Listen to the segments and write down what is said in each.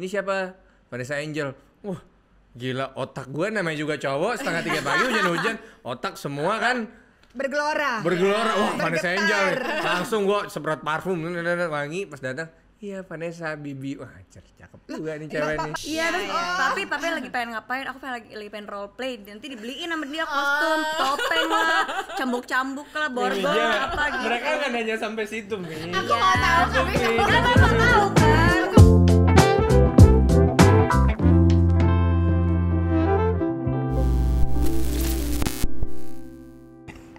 ini siapa Vanessa Angel wah gila otak gue namanya juga cowok setengah tiga pagi hujan-hujan otak semua kan bergelora bergelora wah Bergetar. Vanessa Angel langsung gue semprot parfum wangi pas datang Iya Vanessa Bibi wah cakep juga nih cewek ini. Iya, iya Tapi, tapi lagi pengen ngapain aku pengen lagi, lagi pengen role play nanti dibeliin sama dia oh. kostum topeng lah cambuk-cambuk lah iya. borgol apa gitu mereka kan hanya sampai situ nih aku mau tahu tapi nggak mau tahu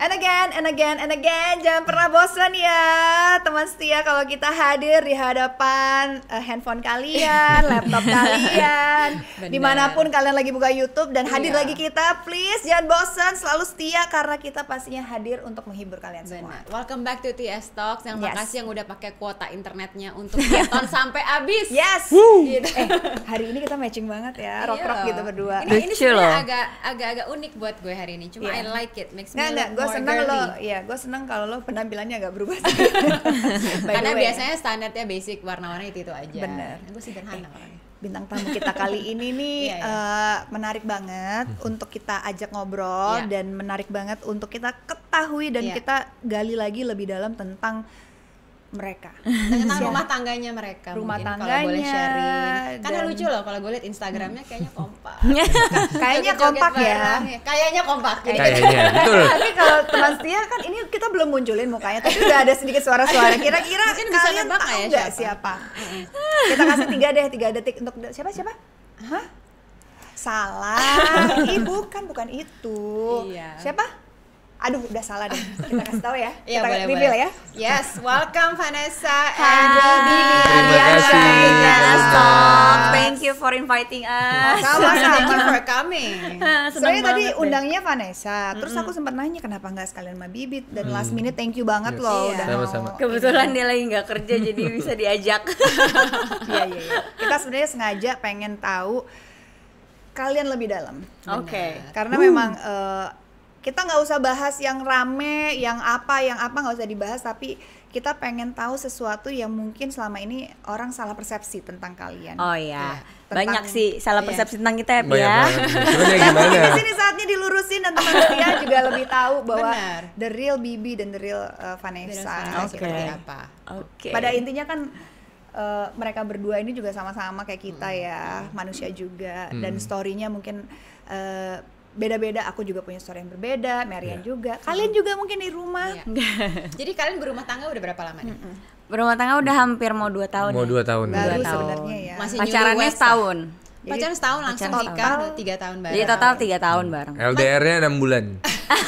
And again, and again, and again, jangan pernah bosan ya teman setia kalau kita hadir di hadapan uh, handphone kalian, laptop kalian, dimanapun kalian lagi buka YouTube dan hadir iya. lagi kita, please jangan bosan, selalu setia karena kita pastinya hadir untuk menghibur kalian semua. Bener. Welcome back to TS Talks, yang yes. makasih yang udah pakai kuota internetnya untuk nonton sampai habis. Yes. Woo. Gitu. Eh, hari ini kita matching banget ya, iya. rock-rock gitu berdua. Ini, ini sebenarnya agak agak unik buat gue hari ini, cuma yeah. I like it, makes me nggak, senang lo, ya gue senang kalau lo penampilannya agak berubah. sih. Karena way. Ya. biasanya standarnya basic warna-warna itu itu aja. Bener. Nah, gue sederhana eh. orangnya bintang tamu kita kali ini nih yeah, yeah. Uh, menarik banget untuk kita ajak ngobrol yeah. dan menarik banget untuk kita ketahui dan yeah. kita gali lagi lebih dalam tentang mereka tentang yeah. rumah tangganya mereka rumah mungkin, tangganya kalau boleh karena lucu loh kalau gue liat instagramnya kayaknya kompak kayaknya kompak ya kayaknya kompak kayaknya tapi kalau teman setia kan ini kita belum munculin mukanya tapi udah ada sedikit suara-suara kira-kira kalian tahu ya, nggak siapa, siapa? kita kasih tiga deh tiga detik untuk siapa siapa hah salah ibu kan bukan itu iya. siapa aduh udah salah deh kita kasih tahu ya iya, kita boleh, reveal boleh. ya yes welcome Vanessa and Bibi terima kasih thank you for inviting us sama thank you for coming saya tadi undangnya Vanessa terus aku sempat nanya kenapa nggak sekalian sama Bibi dan mm. last minute thank you banget loh iya. udah sama-sama kebetulan dia lagi nggak kerja jadi bisa diajak iya, iya iya kita sebenarnya sengaja pengen tahu kalian lebih dalam. Oke. Okay. Karena uh. memang uh, kita nggak usah bahas yang rame, yang apa, yang apa nggak usah dibahas, tapi kita pengen tahu sesuatu yang mungkin selama ini orang salah persepsi tentang kalian. Oh iya. Ya, banyak sih salah iya. persepsi iya. tentang kita ya. Banyak ya. ya. gimana? Di sini saatnya dilurusin dan teman teman juga lebih tahu bahwa Benar. the real Bibi dan the real uh, Vanessa, okay. Iya, seperti apa. Oke. Okay. Pada intinya kan uh, mereka berdua ini juga sama-sama kayak kita hmm. ya, manusia juga hmm. dan storynya mungkin uh, beda-beda aku juga punya story yang berbeda Marian yeah. juga kalian hmm. juga mungkin di rumah yeah. jadi kalian berumah tangga udah berapa lama nih mm hmm berumah tangga udah hampir mau dua tahun mau ya. dua tahun baru ya. sebenarnya ya Masih pacarannya setahun jadi, pacaran setahun langsung pacaran nikah setahun. tiga tahun bareng jadi total tiga tahun hmm. bareng LDR-nya enam bulan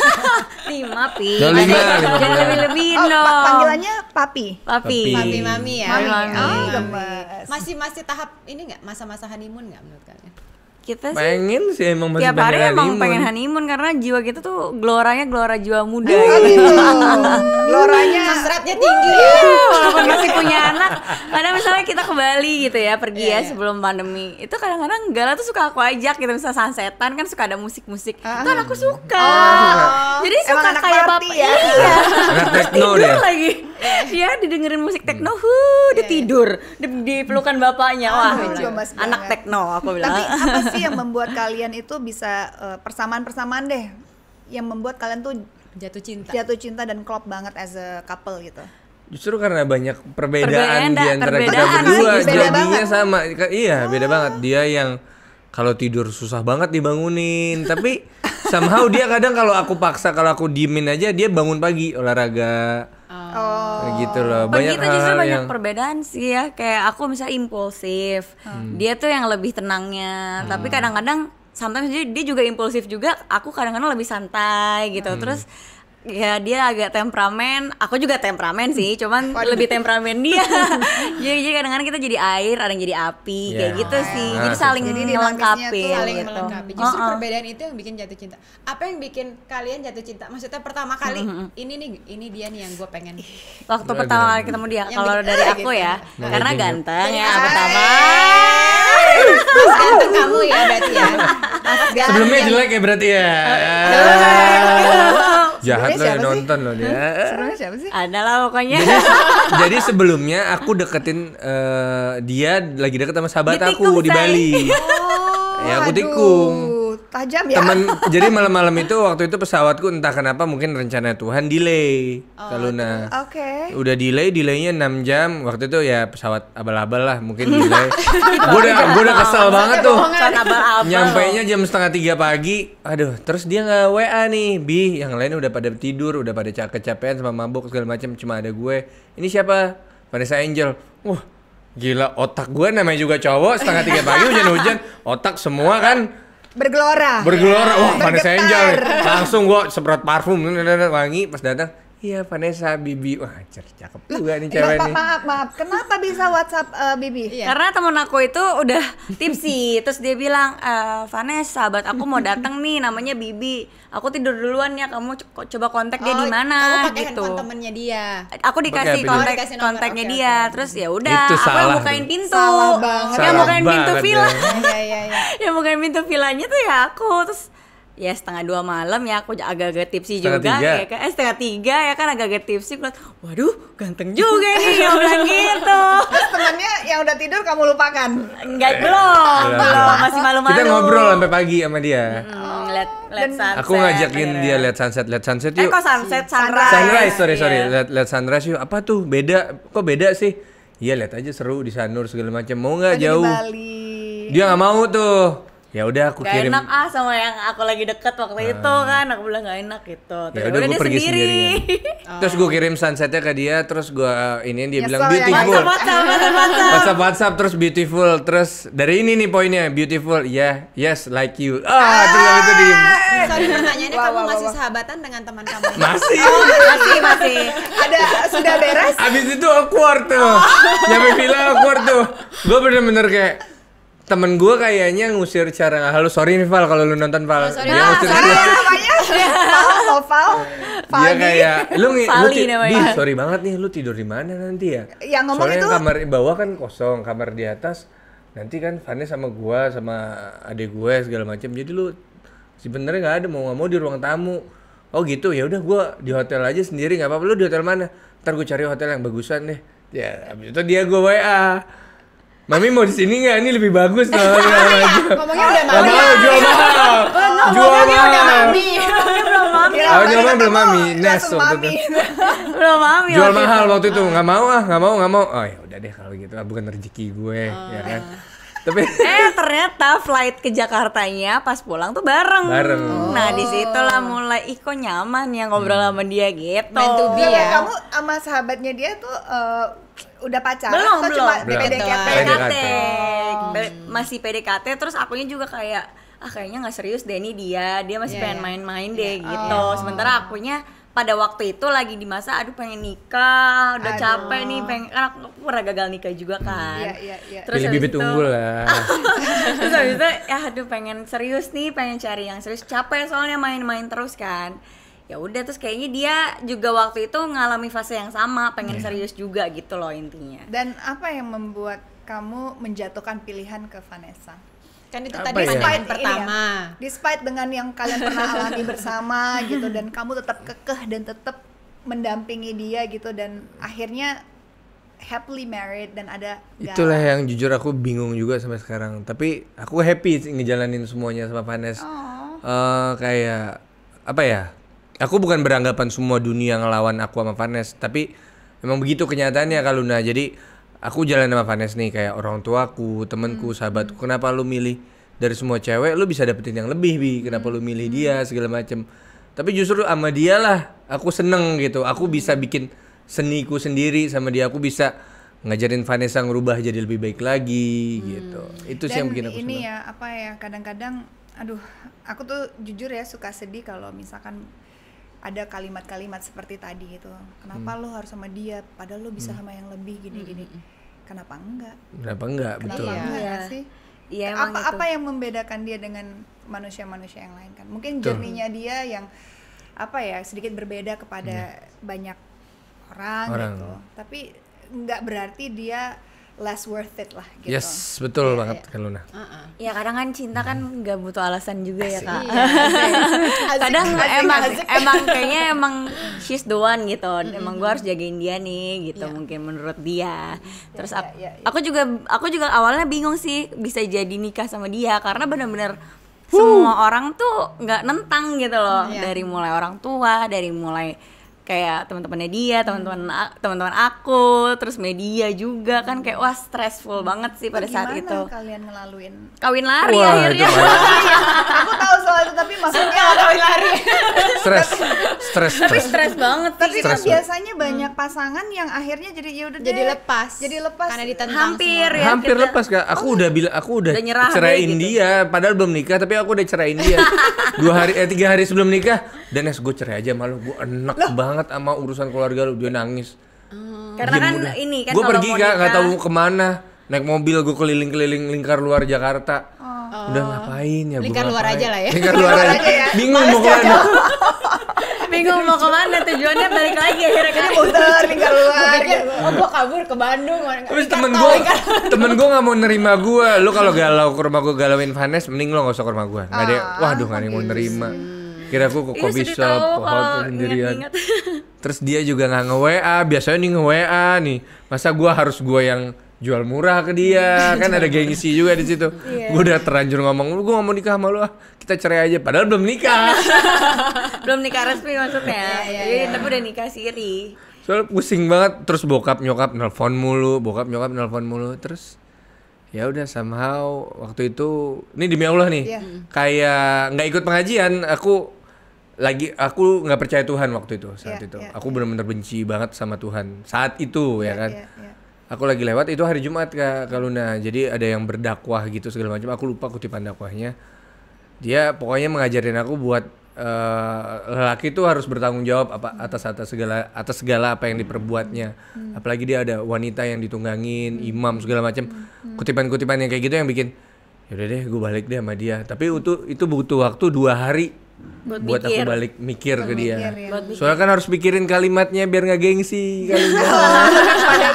lima pi lima, lebih lebih oh, no. panggilannya papi papi papi mami ya mami, mami. Oh, mami. masih masih tahap ini nggak masa-masa honeymoon nggak menurut kalian kita sih pengen sih emang masih tiap hari honeymoon. emang pengen honeymoon karena jiwa kita tuh gloranya glora jiwa muda gitu. gloranya hasratnya tinggi ya. iya, walaupun masih punya anak karena misalnya kita ke Bali gitu ya pergi yeah, ya iya, iya. sebelum pandemi itu kadang-kadang Gala tuh suka aku ajak gitu misalnya sunsetan kan suka ada musik-musik uh. kan aku suka oh. jadi emang suka anak kayak bapak ya? iya tidur ya? lagi Iya, didengerin musik techno huh, dia yeah. tidur di, dipelukan bapaknya wah anak techno aku bilang tapi apa sih yang membuat kalian itu bisa persamaan eh, persamaan-persamaan deh yang membuat kalian tuh jatuh cinta jatuh cinta dan klop banget as a couple gitu justru karena banyak perbedaan, perbedaan di antara perbedaan kita berdua iya, jadinya sama iya beda banget dia yang kalau tidur susah banget dibangunin tapi somehow dia kadang kalau aku paksa kalau aku diemin aja dia bangun pagi olahraga oh. gitu loh banyak Begitu hal banyak yang... perbedaan sih ya kayak aku misalnya impulsif hmm. dia tuh yang lebih tenangnya hmm. tapi kadang-kadang sometimes dia juga impulsif juga aku kadang-kadang lebih santai gitu hmm. terus ya dia agak temperamen aku juga temperamen sih cuman Waduh. lebih temperamen dia jadi jadi kadang-kadang kita jadi air ada yang jadi api yeah. kayak gitu oh, sih nah, jadi saling jadi melengkapi saling gitu. melengkapi justru oh, perbedaan itu yang bikin jatuh cinta apa yang bikin kalian jatuh cinta maksudnya pertama kali mm -hmm. ini nih ini dia nih yang gue pengen waktu Gila, pertama kali ketemu dia kalau dari ah, aku gitu. ya nah, karena ganteng ya apa pertama ganteng kamu ya berarti ya Sebelumnya jelek ya berarti ya Jahat Sebenarnya siapa ya, sih? nonton loh dia. Sebenarnya siapa sih? Ada lah pokoknya. Jadi, jadi sebelumnya aku deketin uh, dia lagi deket sama sahabat Ditikung, aku say. di Bali. Oh, ya aku aduh. tikung tajam ya. Temen, jadi malam-malam itu waktu itu pesawatku entah kenapa mungkin rencana Tuhan delay oh, nah Oke. Okay. Udah delay, delaynya 6 jam. Waktu itu ya pesawat abal-abal lah mungkin delay. gue udah gue udah kesel banget tuh. Nyampe nya jam setengah tiga pagi. Aduh, terus dia nggak WA nih, bi. Yang lain udah pada tidur, udah pada kecapean sama mabuk segala macam. Cuma ada gue. Ini siapa? Vanessa Angel. Wah, gila otak gue namanya juga cowok setengah tiga pagi hujan-hujan otak semua kan bergelora bergelora wah oh, manis angel langsung gua seberat parfum wangi pas datang Iya Vanessa Bibi wah cakep juga nih eh, cewek ini. Maaf maaf kenapa bisa WhatsApp uh, Bibi? Iya. Karena temen aku itu udah tipsi terus dia bilang e, Vanessa sahabat aku mau datang nih namanya Bibi aku tidur duluan ya kamu co coba kontak oh, dia di mana gitu. Kamu temennya dia. Aku dikasih kontak oh, kontaknya okay, dia okay. terus ya udah aku yang bukain pintu. Salah banget. Yang bukain pintu villa. Iya iya iya. Yang bukain pintu villanya tuh ya aku terus ya setengah dua malam ya aku agak-agak tipsi juga tiga. ya kan eh setengah tiga ya kan agak-agak tipsi kan waduh ganteng juga nih yang bilang gitu terus temannya yang udah tidur kamu lupakan nggak eh, belum belum masih malu-malu kita ngobrol sampai pagi sama dia hmm, oh, liat sunset aku ngajakin akhirnya. dia lihat sunset lihat sunset eh, yuk eh kok sunset sunrise sunrise sorry sorry yeah. lihat lihat sunrise yuk apa tuh beda kok beda sih Iya lihat aja seru di Sanur segala macam mau nggak jauh di Bali. dia nggak mau tuh ya udah aku gak kirim enak ah sama yang aku lagi deket waktu uh, itu kan aku bilang gak enak gitu terus ya udah gue pergi sendiri, oh. terus gue kirim sunsetnya ke dia terus gue eh, ini dia yes, bilang ya, beautiful ya. WhatsApp, terus beautiful terus dari ini nih poinnya beautiful yeah yes like you ah, terus itu di ah. sorry pertanyaannya wow, kamu wow, masih sahabatan dengan teman kamu masih oh, masih masih ada sudah beres abis itu awkward tuh oh. nyampe bilang awkward tuh gue bener-bener kayak temen gue kayaknya ngusir cara nggak halus sorry nih Val kalau lu nonton Val oh, dia ah, ngusir ah, sorry Val Val Val dia kayak lu nih lu di sorry banget nih lu tidur di mana nanti ya yang ngomong Soalnya itu kamar bawah kan kosong kamar di atas nanti kan Fanny sama gue sama adik gue segala macam jadi lu sebenarnya nggak ada mau nggak mau di ruang tamu oh gitu ya udah gue di hotel aja sendiri nggak apa-apa lu di hotel mana ntar gue cari hotel yang bagusan deh ya abis itu dia gue WA Mami mau di sini nggak? Ini lebih bagus nah, Ngomongnya udah mami. Mau jual mahal. Iya. Jual mahal. Oh, jual mahal belum mami. Nes waktu itu. Belum mami. Jual mahal waktu itu nggak mau ah, nggak mau, nggak mau. Oh ya udah deh kalau gitu, ah, bukan rezeki gue, oh, ya iya. kan. Tapi eh ternyata flight ke Jakarta nya pas pulang tuh bareng. Bareng. Nah, oh. di situlah mulai ih kok nyaman ya ngobrol hmm. sama dia gitu. Bantu dia. be ya. Kamu sama sahabatnya dia tuh uh, udah pacaran belum, atau belum. cuma belum. PDKT? PDKT. Oh. Masih PDKT terus akunya juga kayak ah kayaknya nggak serius deh ini dia, dia masih yeah, pengen iya. main-main deh iya. gitu. Oh. Sementara akunya pada waktu itu lagi di masa aduh pengen nikah, udah aduh. capek nih pengen kan aku pernah gagal nikah juga hmm. kan. Iya, iya, iya. Terus Pilih bibit itu, ya. lah. terus habis itu ya aduh pengen serius nih, pengen cari yang serius, capek soalnya main-main terus kan ya udah terus kayaknya dia juga waktu itu ngalami fase yang sama pengen yeah. serius juga gitu loh intinya dan apa yang membuat kamu menjatuhkan pilihan ke Vanessa kan itu apa tadi ya? despite iya. pertama ya, despite dengan yang kalian pernah alami bersama gitu dan kamu tetap kekeh dan tetap mendampingi dia gitu dan akhirnya happily married dan ada itulah gak. yang jujur aku bingung juga sampai sekarang tapi aku happy ngejalanin semuanya sama Vanessa oh. uh, kayak apa ya aku bukan beranggapan semua dunia ngelawan aku sama Vanes tapi memang begitu kenyataannya kalau nah jadi aku jalan sama Vanes nih kayak orang tuaku temanku hmm. sahabatku kenapa lu milih dari semua cewek lu bisa dapetin yang lebih bi kenapa hmm. lu milih hmm. dia segala macem tapi justru sama dia lah aku seneng gitu aku bisa hmm. bikin seniku sendiri sama dia aku bisa ngajarin Vanessa ngerubah jadi lebih baik lagi hmm. gitu itu Dan yang bikin aku ini ya apa ya kadang-kadang aduh aku tuh jujur ya suka sedih kalau misalkan ada kalimat-kalimat seperti tadi gitu kenapa hmm. lo harus sama dia padahal lo bisa hmm. sama yang lebih gini-gini hmm, hmm, hmm. kenapa enggak kenapa enggak kenapa betul enggak ya. sih Iya, apa itu. apa yang membedakan dia dengan manusia-manusia yang lain kan? Mungkin jerninya dia yang apa ya sedikit berbeda kepada hmm. banyak orang, orang gitu. Tapi nggak berarti dia less worth it lah gitu. Yes, betul yeah, banget yeah. Luna. Uh -uh. Ya kadang kan cinta kan hmm. nggak butuh alasan juga ya, asik. ya kak. Iya, kadang asik, emang asik. emang kayaknya emang she's the one gitu. Mm -hmm. Emang gue harus jagain dia nih gitu yeah. mungkin menurut dia. Iya, Terus yeah, aku, yeah, yeah, yeah. aku juga aku juga awalnya bingung sih bisa jadi nikah sama dia karena benar-benar semua orang tuh nggak nentang gitu loh yeah. dari mulai orang tua dari mulai kayak teman-temannya dia, hmm. teman-teman teman-teman aku, terus media juga kan kayak wah stressful hmm. banget sih pada saat itu. kalian ngelaluin? Kawin lari wah, akhirnya. aku tahu soal itu tapi maksudnya kawin lari. stress stress Tapi stress banget. Tapi kan biasanya hmm. banyak pasangan yang akhirnya jadi ya udah jadi lepas. Jadi lepas. Karena ditentang hampir ya. Hampir lepas Kak. Aku oh. udah bilang aku udah, udah ceraiin gitu. dia padahal belum nikah tapi aku udah ceraiin dia. Dua hari eh tiga hari sebelum nikah dan es gue cerai aja malu gue enak banget banget sama urusan keluarga lu dia nangis hmm. karena kan udah. ini kan gue pergi kak nggak tahu kemana naik mobil gue keliling-keliling lingkar luar Jakarta oh. udah ngapain ya lingkar luar aja lah ya lingkar luar aja ya. bingung mau kemana bingung mau kemana tujuannya balik lagi akhirnya kan putar lingkar luar gitu. oh gue kabur ke Bandung terus temen gue temen gue nggak mau nerima gue lu kalau galau ke rumah gue galauin Vanes mending lo nggak usah ke rumah gue nggak ada ah, waduh nggak ada yang mau nerima kira aku kok iya, coffee shop tahu sendirian terus dia juga nggak nge WA biasanya nih nge WA nih masa gue harus gue yang jual murah ke dia kan ada gengsi juga di situ yeah. gue udah terlanjur ngomong lu gue gak mau nikah sama lu ah kita cerai aja padahal belum nikah belum nikah resmi maksudnya yeah, yeah, tapi udah nikah siri Soal pusing banget terus bokap nyokap nelfon mulu bokap nyokap nelfon mulu terus ya udah somehow waktu itu ini demi Allah nih yeah. kayak nggak ikut pengajian aku lagi aku nggak percaya Tuhan waktu itu saat yeah, itu. Yeah, aku yeah. benar-benar benci banget sama Tuhan saat itu yeah, ya iya, kan. Yeah, yeah. Aku lagi lewat itu hari Jumat Kak nah Jadi ada yang berdakwah gitu segala macam. Aku lupa kutipan dakwahnya. Dia pokoknya mengajarin aku buat uh, lelaki itu harus bertanggung jawab apa atas atas segala atas segala apa yang diperbuatnya. Hmm. Apalagi dia ada wanita yang ditunggangin, hmm. imam segala macam. Hmm. hmm. Kutipan-kutipan yang kayak gitu yang bikin yaudah deh gue balik deh sama dia. Tapi itu itu butuh waktu dua hari buat, buat aku balik mikir buat ke mikir, dia. Ya. Buat Soalnya kan harus pikirin kalimatnya biar nggak gengsi kali ya.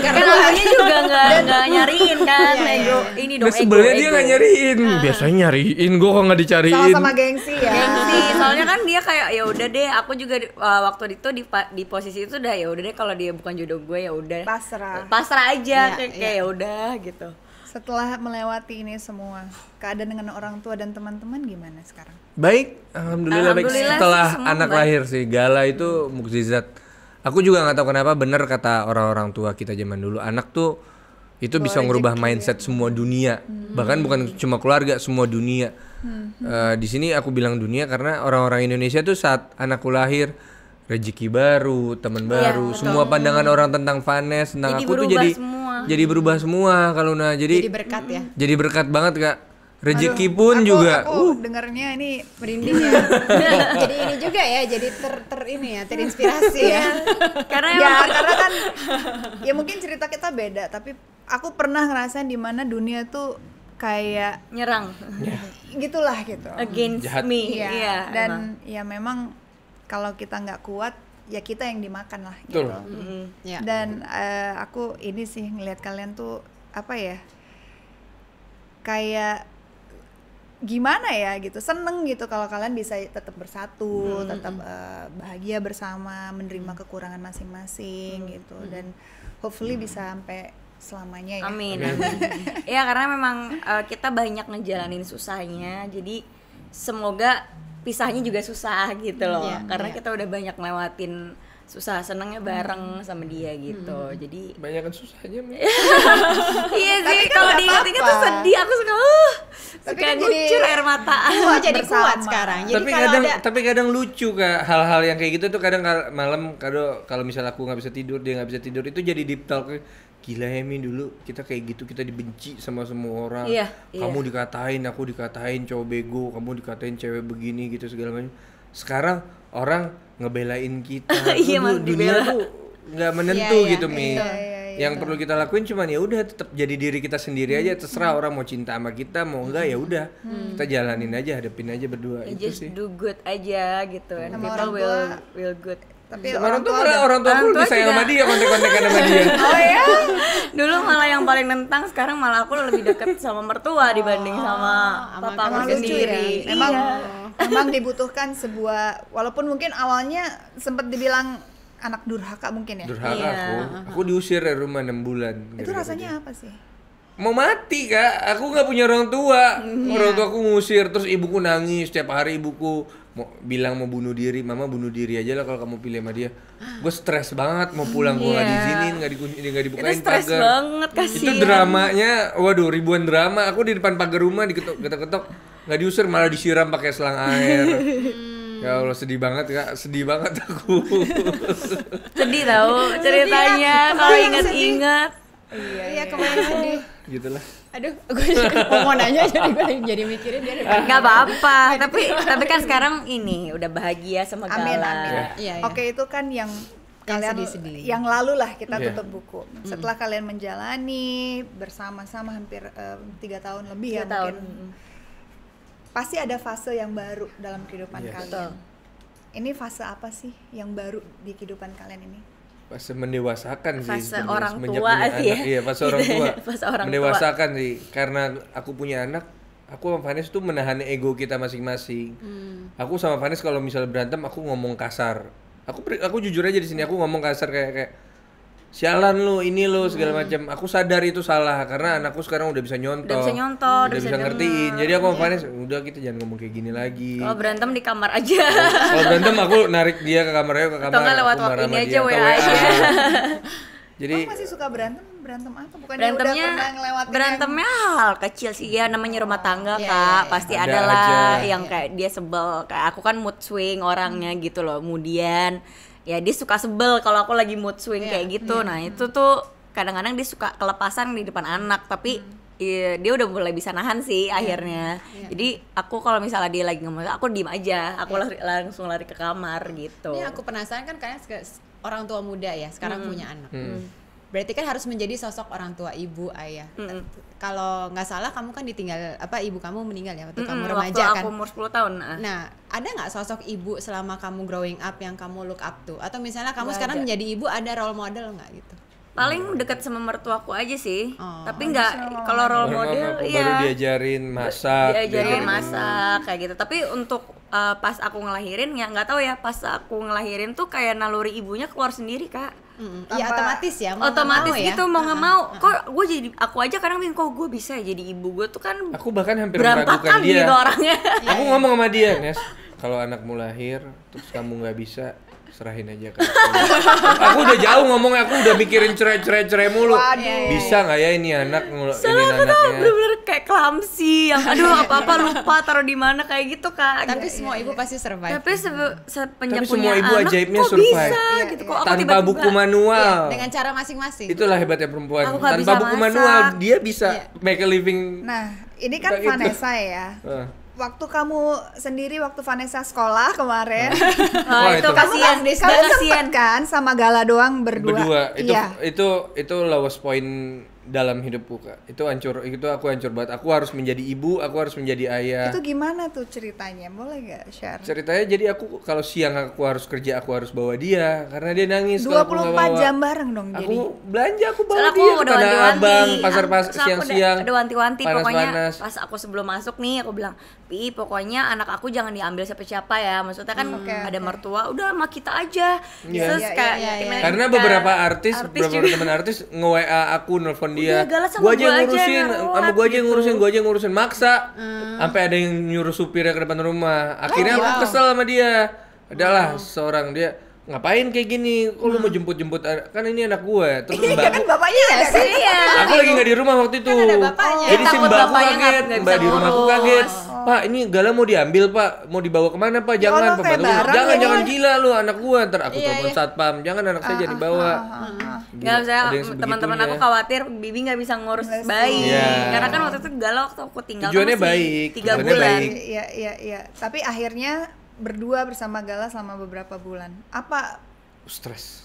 kan juga nggak nyariin kan, iya, Lego. Iya, iya. ini dong. Sebenarnya dia nggak nyariin, ah. biasanya nyariin gue kok nggak dicariin. Sama-sama gengsi ya. Gengsi. Soalnya kan dia kayak ya udah deh, aku juga uh, waktu itu di, di posisi itu udah ya udah deh kalau dia bukan jodoh gue ya udah. Pasrah. Pasrah aja ya, kayak ya udah gitu. Setelah melewati ini semua, keadaan dengan orang tua dan teman-teman gimana sekarang? Baik, alhamdulillah, alhamdulillah baik. Setelah anak baik. lahir sih, gala itu mukjizat. Aku juga nggak tahu kenapa bener kata orang-orang tua kita zaman dulu, anak tuh itu Boleh bisa ngubah ya. mindset ya. semua dunia, hmm. bahkan bukan cuma keluarga, semua dunia. Hmm. Uh, di sini aku bilang dunia karena orang-orang Indonesia tuh saat anakku lahir rezeki baru, teman iya, baru, betul. semua pandangan orang tentang Vanes, tentang jadi aku tuh jadi semua. jadi berubah semua kalau nah jadi jadi berkat ya. Jadi berkat banget Kak. Rezeki pun aku, juga. Aku uh. dengarnya ini merinding ya. jadi ini juga ya, jadi ter ter ini ya, terinspirasi ya. Iya. karena ya, karena kan ya mungkin cerita kita beda, tapi aku pernah ngerasain di mana dunia tuh kayak nyerang. Yeah. Gitulah gitu. Against Jahat. me. Iya. Yeah, yeah, dan emang. ya memang kalau kita nggak kuat ya kita yang dimakan lah gitu. Mm mm-hmm. -hmm. yeah. Dan uh, aku ini sih ngelihat kalian tuh apa ya kayak gimana ya gitu seneng gitu kalau kalian bisa tetap bersatu, hmm. tetap uh, eh, bahagia bersama, menerima kekurangan masing-masing hmm. gitu mm-hmm. dan hopefully hmm. bisa sampai selamanya ya. Amin. amin. Iya, karena memang uh, kita banyak ngejalanin susahnya jadi semoga pisahnya juga susah gitu loh yeah, karena yeah. kita udah banyak lewatin susah senangnya bareng hmm. sama dia gitu hmm. jadi banyak kan susahnya iya sih kan kalau diingat-ingat tuh sedih aku suka uh, tapi suka kan ngucur air mata aku jadi bersama. kuat sekarang jadi tapi kadang ada... tapi kadang lucu kak hal-hal yang kayak gitu tuh kadang malam kalau kalau misal aku nggak bisa tidur dia nggak bisa tidur itu jadi deep talk gila ya mi dulu kita kayak gitu kita dibenci sama semua orang iya, iya. kamu iya. dikatain aku dikatain cowok bego kamu dikatain cewek begini gitu segala macam sekarang orang ngebelain kita iya, dulu dunia tuh nggak menentu iya, iya gitu iya, mi iya, iya, yang iya. perlu kita lakuin cuma ya udah tetap jadi diri kita sendiri aja terserah hmm. orang mau cinta sama kita mau enggak ya udah hmm. kita jalanin aja hadapin aja berdua ya, itu just sih do good aja gitu and people will will good tapi orang, orang tua ada, orang tua pun sayang sama dia kontek kontek sama dia oh ya dulu malah yang paling nentang sekarang malah aku lebih deket sama mertua oh, dibanding sama papa aku sendiri ya? Iya. memang iya. memang dibutuhkan sebuah walaupun mungkin awalnya sempat dibilang anak durhaka mungkin ya durhaka iya. aku aku diusir dari rumah 6 bulan itu rasanya apa sih mau mati kak aku nggak punya orang tua iya. orang tua aku ngusir terus ibuku nangis setiap hari ibuku mau bilang mau bunuh diri mama bunuh diri aja lah kalau kamu pilih sama dia gue stres banget mau pulang gue yeah. gak iya. diizinin gak dikunci gak dibukain itu stres pagar banget kasih. itu dramanya waduh ribuan drama aku di depan pagar rumah diketok ketok ketok nggak diusir malah disiram pakai selang air Ya Allah sedih banget kak, sedih banget aku. sedih tau ceritanya kalau ingat-ingat. Iya, iya, kemarin sedih. Gitulah aduh gue mau nanya jadi gue jadi mikirin dia nggak apa-apa tapi tapi kan sekarang ini udah bahagia sama amin, amin. Yeah. Yeah, iya. oke itu kan yang kalian sedih -sedih. yang lalu lah kita yeah. tutup buku setelah mm. kalian menjalani bersama-sama hampir eh, tiga tahun lebih ya tahun. mungkin pasti ada fase yang baru dalam kehidupan yes. Iya. kalian ini fase apa sih yang baru di kehidupan kalian ini pas mendewasakan sih pas orang tua sih ya. iya pas gitu orang ya, tua pas orang mendewasakan tua. sih karena aku punya anak aku sama Vanes tuh menahan ego kita masing-masing hmm. aku sama Vanes kalau misalnya berantem aku ngomong kasar aku aku jujur aja di sini aku ngomong kasar kayak kayak sialan lu ini lu hmm. segala macam aku sadar itu salah karena anakku sekarang udah bisa nyontoh udah bisa nyontoh udah, udah bisa, bisa ngertiin jadi aku sama yeah. udah kita jangan ngomong kayak gini lagi kalau berantem di kamar aja kalau berantem aku narik dia ke kamarnya ke kamar atau lewat waktu ini aja WA aja jadi aku masih suka berantem berantem apa bukan berantemnya berantemnya hal kecil sih ya namanya rumah oh, tangga yeah, kak yeah, yeah. pasti ada adalah yang yeah. kayak dia sebel kayak aku kan mood swing orangnya hmm. gitu loh kemudian ya dia suka sebel kalau aku lagi mood swing yeah, kayak gitu yeah. nah hmm. itu tuh kadang-kadang dia suka kelepasan di depan anak tapi mm. Iya, dia udah mulai bisa nahan sih yeah. akhirnya. Yeah. Jadi aku kalau misalnya dia lagi ngomong, aku diem aja, aku yeah. lari, langsung lari ke kamar gitu. Ini aku penasaran kan kayaknya orang tua muda ya sekarang mm. punya anak. Mm berarti kan harus menjadi sosok orang tua ibu ayah mm -hmm. kalau nggak salah kamu kan ditinggal apa ibu kamu meninggal ya waktu mm -hmm. kamu remaja waktu kan aku umur 10 tahun nah, nah ada nggak sosok ibu selama kamu growing up yang kamu look up to atau misalnya kamu gak sekarang ada. menjadi ibu ada role model nggak gitu paling deket sama mertuaku aja sih oh, tapi nggak kalau role model ya baru diajarin masak diajarin gitu. masak kayak gitu tapi untuk uh, pas aku ngelahirin ya nggak tahu ya pas aku ngelahirin tuh kayak naluri ibunya keluar sendiri kak Mm, ya otomatis ya mau otomatis mau gitu ya? mau nggak mau kok gue jadi aku aja kadang bingung kok gue bisa ya jadi ibu gue tuh kan aku bahkan hampir berantakan dia gitu orangnya iya, aku iya. ngomong sama dia Nes kalau anakmu lahir terus kamu nggak bisa serahin aja kan. aku udah jauh ngomong aku udah mikirin cerai-cerai-cerai mulu. Waduh. Bisa nggak ya ini anak ngul- Soalnya ini anaknya. tuh bener-bener kayak klamsi yang aduh apa-apa lupa taruh di mana kayak gitu kak. Tapi ya, semua ibu pasti survive. Tapi se sepenjak Tapi semua ibu anak, ajaibnya kok survive. bisa ya, gitu iya. kok. Tanpa buku manual. Ya, dengan cara masing-masing. Itulah hebatnya perempuan. Aku Tanpa buku masak. manual dia bisa ya. make a living. Nah ini kan gitu. Vanessa ya waktu kamu sendiri waktu Vanessa sekolah kemarin. oh, itu, itu kasihan kamu, kan kamu kasihan kan sama Gala doang berdua. Berdua. Itu iya. itu itu lowest point dalam hidupku kak itu hancur itu aku hancur banget aku harus menjadi ibu aku harus menjadi ayah itu gimana tuh ceritanya boleh gak share ceritanya jadi aku kalau siang aku harus kerja aku harus bawa dia karena dia nangis 24 aku empat jam bareng dong aku jadi belanja aku bawa Soalnya dia aku Wanti abang pasar pas siang siang ada wanti-wanti pokoknya panas. pas aku sebelum masuk nih aku bilang tapi pokoknya anak aku jangan diambil siapa-siapa ya maksudnya kan hmm, ada okay. mertua udah sama kita aja yeah. terus yeah, iya, kayak yeah, yeah, yeah. karena beberapa artis, artis beberapa teman artis nge WA aku nelfon dia gua aja ngurusin sama gua aja gitu. ngurusin gua aja ngurusin maksa hmm. sampai ada yang nyuruh supirnya ke depan rumah akhirnya oh, aku wow. kesel sama dia adalah wow. seorang dia ngapain kayak gini kok lu mau hmm. jemput-jemput kan ini anak gue terus iya, mbak kan bapaknya ya sih Iya. aku lagi nggak di rumah waktu itu kan ada bapaknya. jadi si mbakku kaget mbak di rumah aku kaget oh. pak ini gala mau diambil pak mau dibawa kemana pak jangan pak jangan jangan iya. gila lu anak gue ntar aku iya, telepon iya. satpam jangan anak saya ah, jadi ah, bawa Gak usah, ah, hmm. gitu. teman-teman aku khawatir bibi nggak bisa ngurus bayi karena kan waktu itu galau waktu aku tinggal tujuannya baik tiga bulan iya iya iya tapi akhirnya berdua bersama Gala selama beberapa bulan. Apa stres?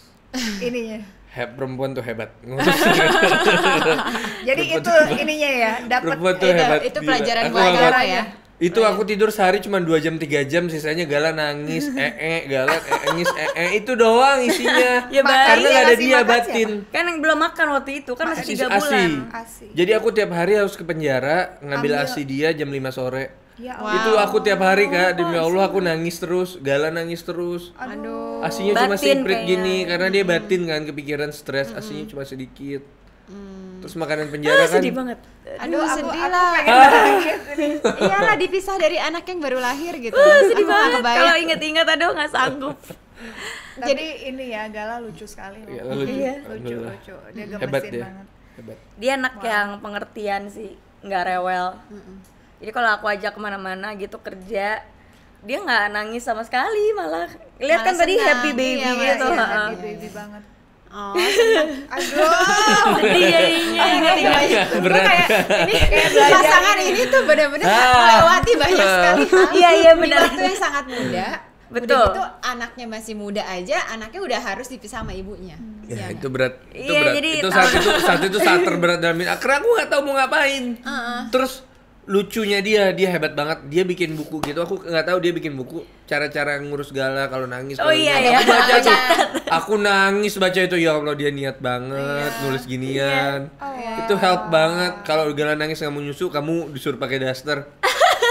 Ininya. He, perempuan tuh hebat. Jadi itu hebat. ininya ya, dapat itu, hebat. itu pelajaran buat ya. Itu aku tidur sehari cuma 2 jam 3 jam sisanya Gala nangis, Eh, -e, Gala nangis, Eh, -e, itu doang isinya. ya, Karena gak ya, ada dia batin. Siapa? Kan yang belum makan waktu itu kan masih 3 bulan. Asi. Asi. Jadi aku tiap hari harus ke penjara ngambil Ambil. asi dia jam 5 sore Ya wow. Itu aku tiap hari kak, demi Allah aku nangis terus, Gala nangis terus. Aduh. Asinya cuma sedikit gini karena dia hmm. batin kan, kepikiran stres, mm-hmm. asinya cuma sedikit. Mm. Terus makanan penjara ah, kan. Sedih banget. Aduh, Aduh sedih aku, lah. Aku ah. Iyalah dipisah dari anak yang baru lahir gitu. Uh, sedih aku banget. Kalau inget-inget aduh nggak sanggup. Tapi Jadi ini ya Gala lucu sekali. Iya, iya. lucu. Lucu, lucu. Dia gemesin Hebat dia. banget. Hebat. Dia anak wow. yang pengertian sih, nggak rewel. Mm -mm jadi kalau aku ajak kemana-mana gitu kerja dia nggak nangis sama sekali malah lihat kan tadi happy baby ya, gitu iya, happy baby banget Oh, aduh, iya, iya, Berat. Ini kayak pasangan ini tuh benar-benar ah. melewati banyak sekali hal. Iya iya benar. Waktu yang sangat muda. Betul. Itu anaknya masih muda aja, anaknya udah harus dipisah sama ibunya. Hmm. Iya ya, ya itu berat. Itu iya, berat. Jadi, itu saat itu saat itu saat terberat dalam hidup. Karena aku nggak tahu mau ngapain. Uh -uh. Terus lucunya dia dia hebat banget dia bikin buku gitu aku nggak tahu dia bikin buku cara-cara ngurus gala kalau nangis oh, iya, iya. aku baca oh, tuh aku nangis baca itu ya allah dia niat banget iya. nulis ginian iya. Oh, itu iya. help banget kalau gala nangis nggak mau nyusu kamu disuruh pakai daster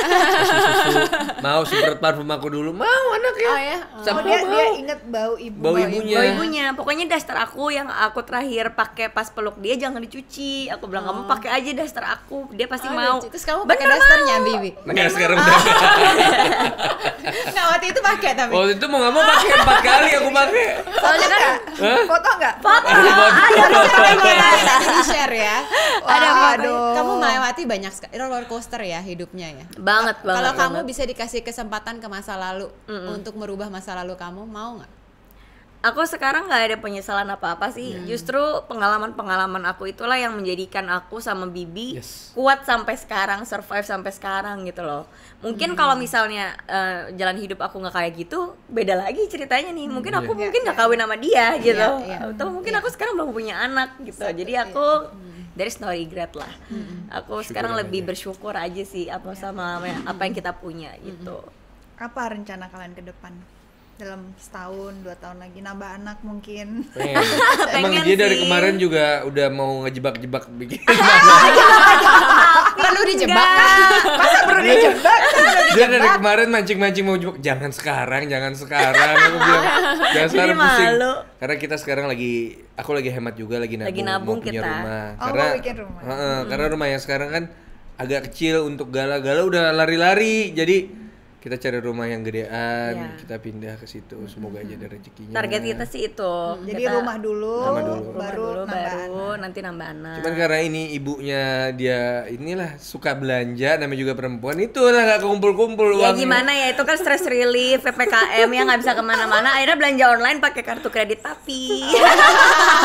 susu mau super parfum aku dulu mau anaknya oh ya Sama oh, dia, mau. dia inget bau ibu bau, ibunya bau ibunya pokoknya daster aku yang aku terakhir pakai pas peluk dia jangan dicuci aku bilang oh. kamu pakai aja daster aku dia pasti oh, mau terus kamu pakai dasternya bibi enggak sekarang udah nggak waktu itu pakai tapi waktu itu mau nggak mau pakai empat kali aku pakai soalnya kan foto nggak foto ada foto di share ya ada aduh kamu melewati banyak roller coaster ya hidupnya ya banget banget kalau kamu bisa dikasih kesempatan ke masa lalu Mm-mm. untuk merubah masa lalu kamu mau nggak aku sekarang nggak ada penyesalan apa-apa sih. Yeah. Hmm. Justru pengalaman-pengalaman aku itulah yang menjadikan aku sama Bibi yes. kuat sampai sekarang, survive sampai sekarang gitu loh. Mungkin hmm. kalau misalnya uh, jalan hidup aku nggak kayak gitu, beda lagi ceritanya nih. Mungkin iya. aku yeah. mungkin iya, nggak yeah. kawin iya. sama dia gitu. Yeah, yeah. Atau mungkin yeah. aku sekarang belum punya anak gitu. Satu, Jadi aku yeah. Hmm dari no regret lah hmm. aku Syukur sekarang lebih ya. bersyukur aja sih apa sama ya. apa yang kita punya gitu apa rencana kalian ke depan dalam setahun dua tahun lagi nambah anak mungkin pengen. emang pengen dia sih. dari kemarin juga udah mau ngejebak-jebak bikin perlu dijebak masa perlu dijebak dia dari kemarin mancing-mancing mau jebak jangan sekarang jangan sekarang aku bilang jangan sekarang pusing karena kita sekarang lagi aku lagi hemat juga lagi nabung, lagi nabung mau kita. punya rumah oh, karena mau bikin rumah. Uh, hmm. karena rumah yang sekarang kan agak kecil untuk gala-gala udah lari-lari jadi kita cari rumah yang gedean, yeah. kita pindah ke situ. Semoga aja ada rezekinya. Target kita sih itu. Hmm. Jadi rumah dulu, rumah dulu, baru dulu nambah baru anak. nanti nambah anak. Cuman karena ini ibunya dia inilah suka belanja, namanya juga perempuan, itu lah nggak kumpul-kumpul uang. Ya gimana ya itu kan stress relief, ppkm yang nggak bisa kemana-mana. Akhirnya belanja online pakai kartu kredit tapi.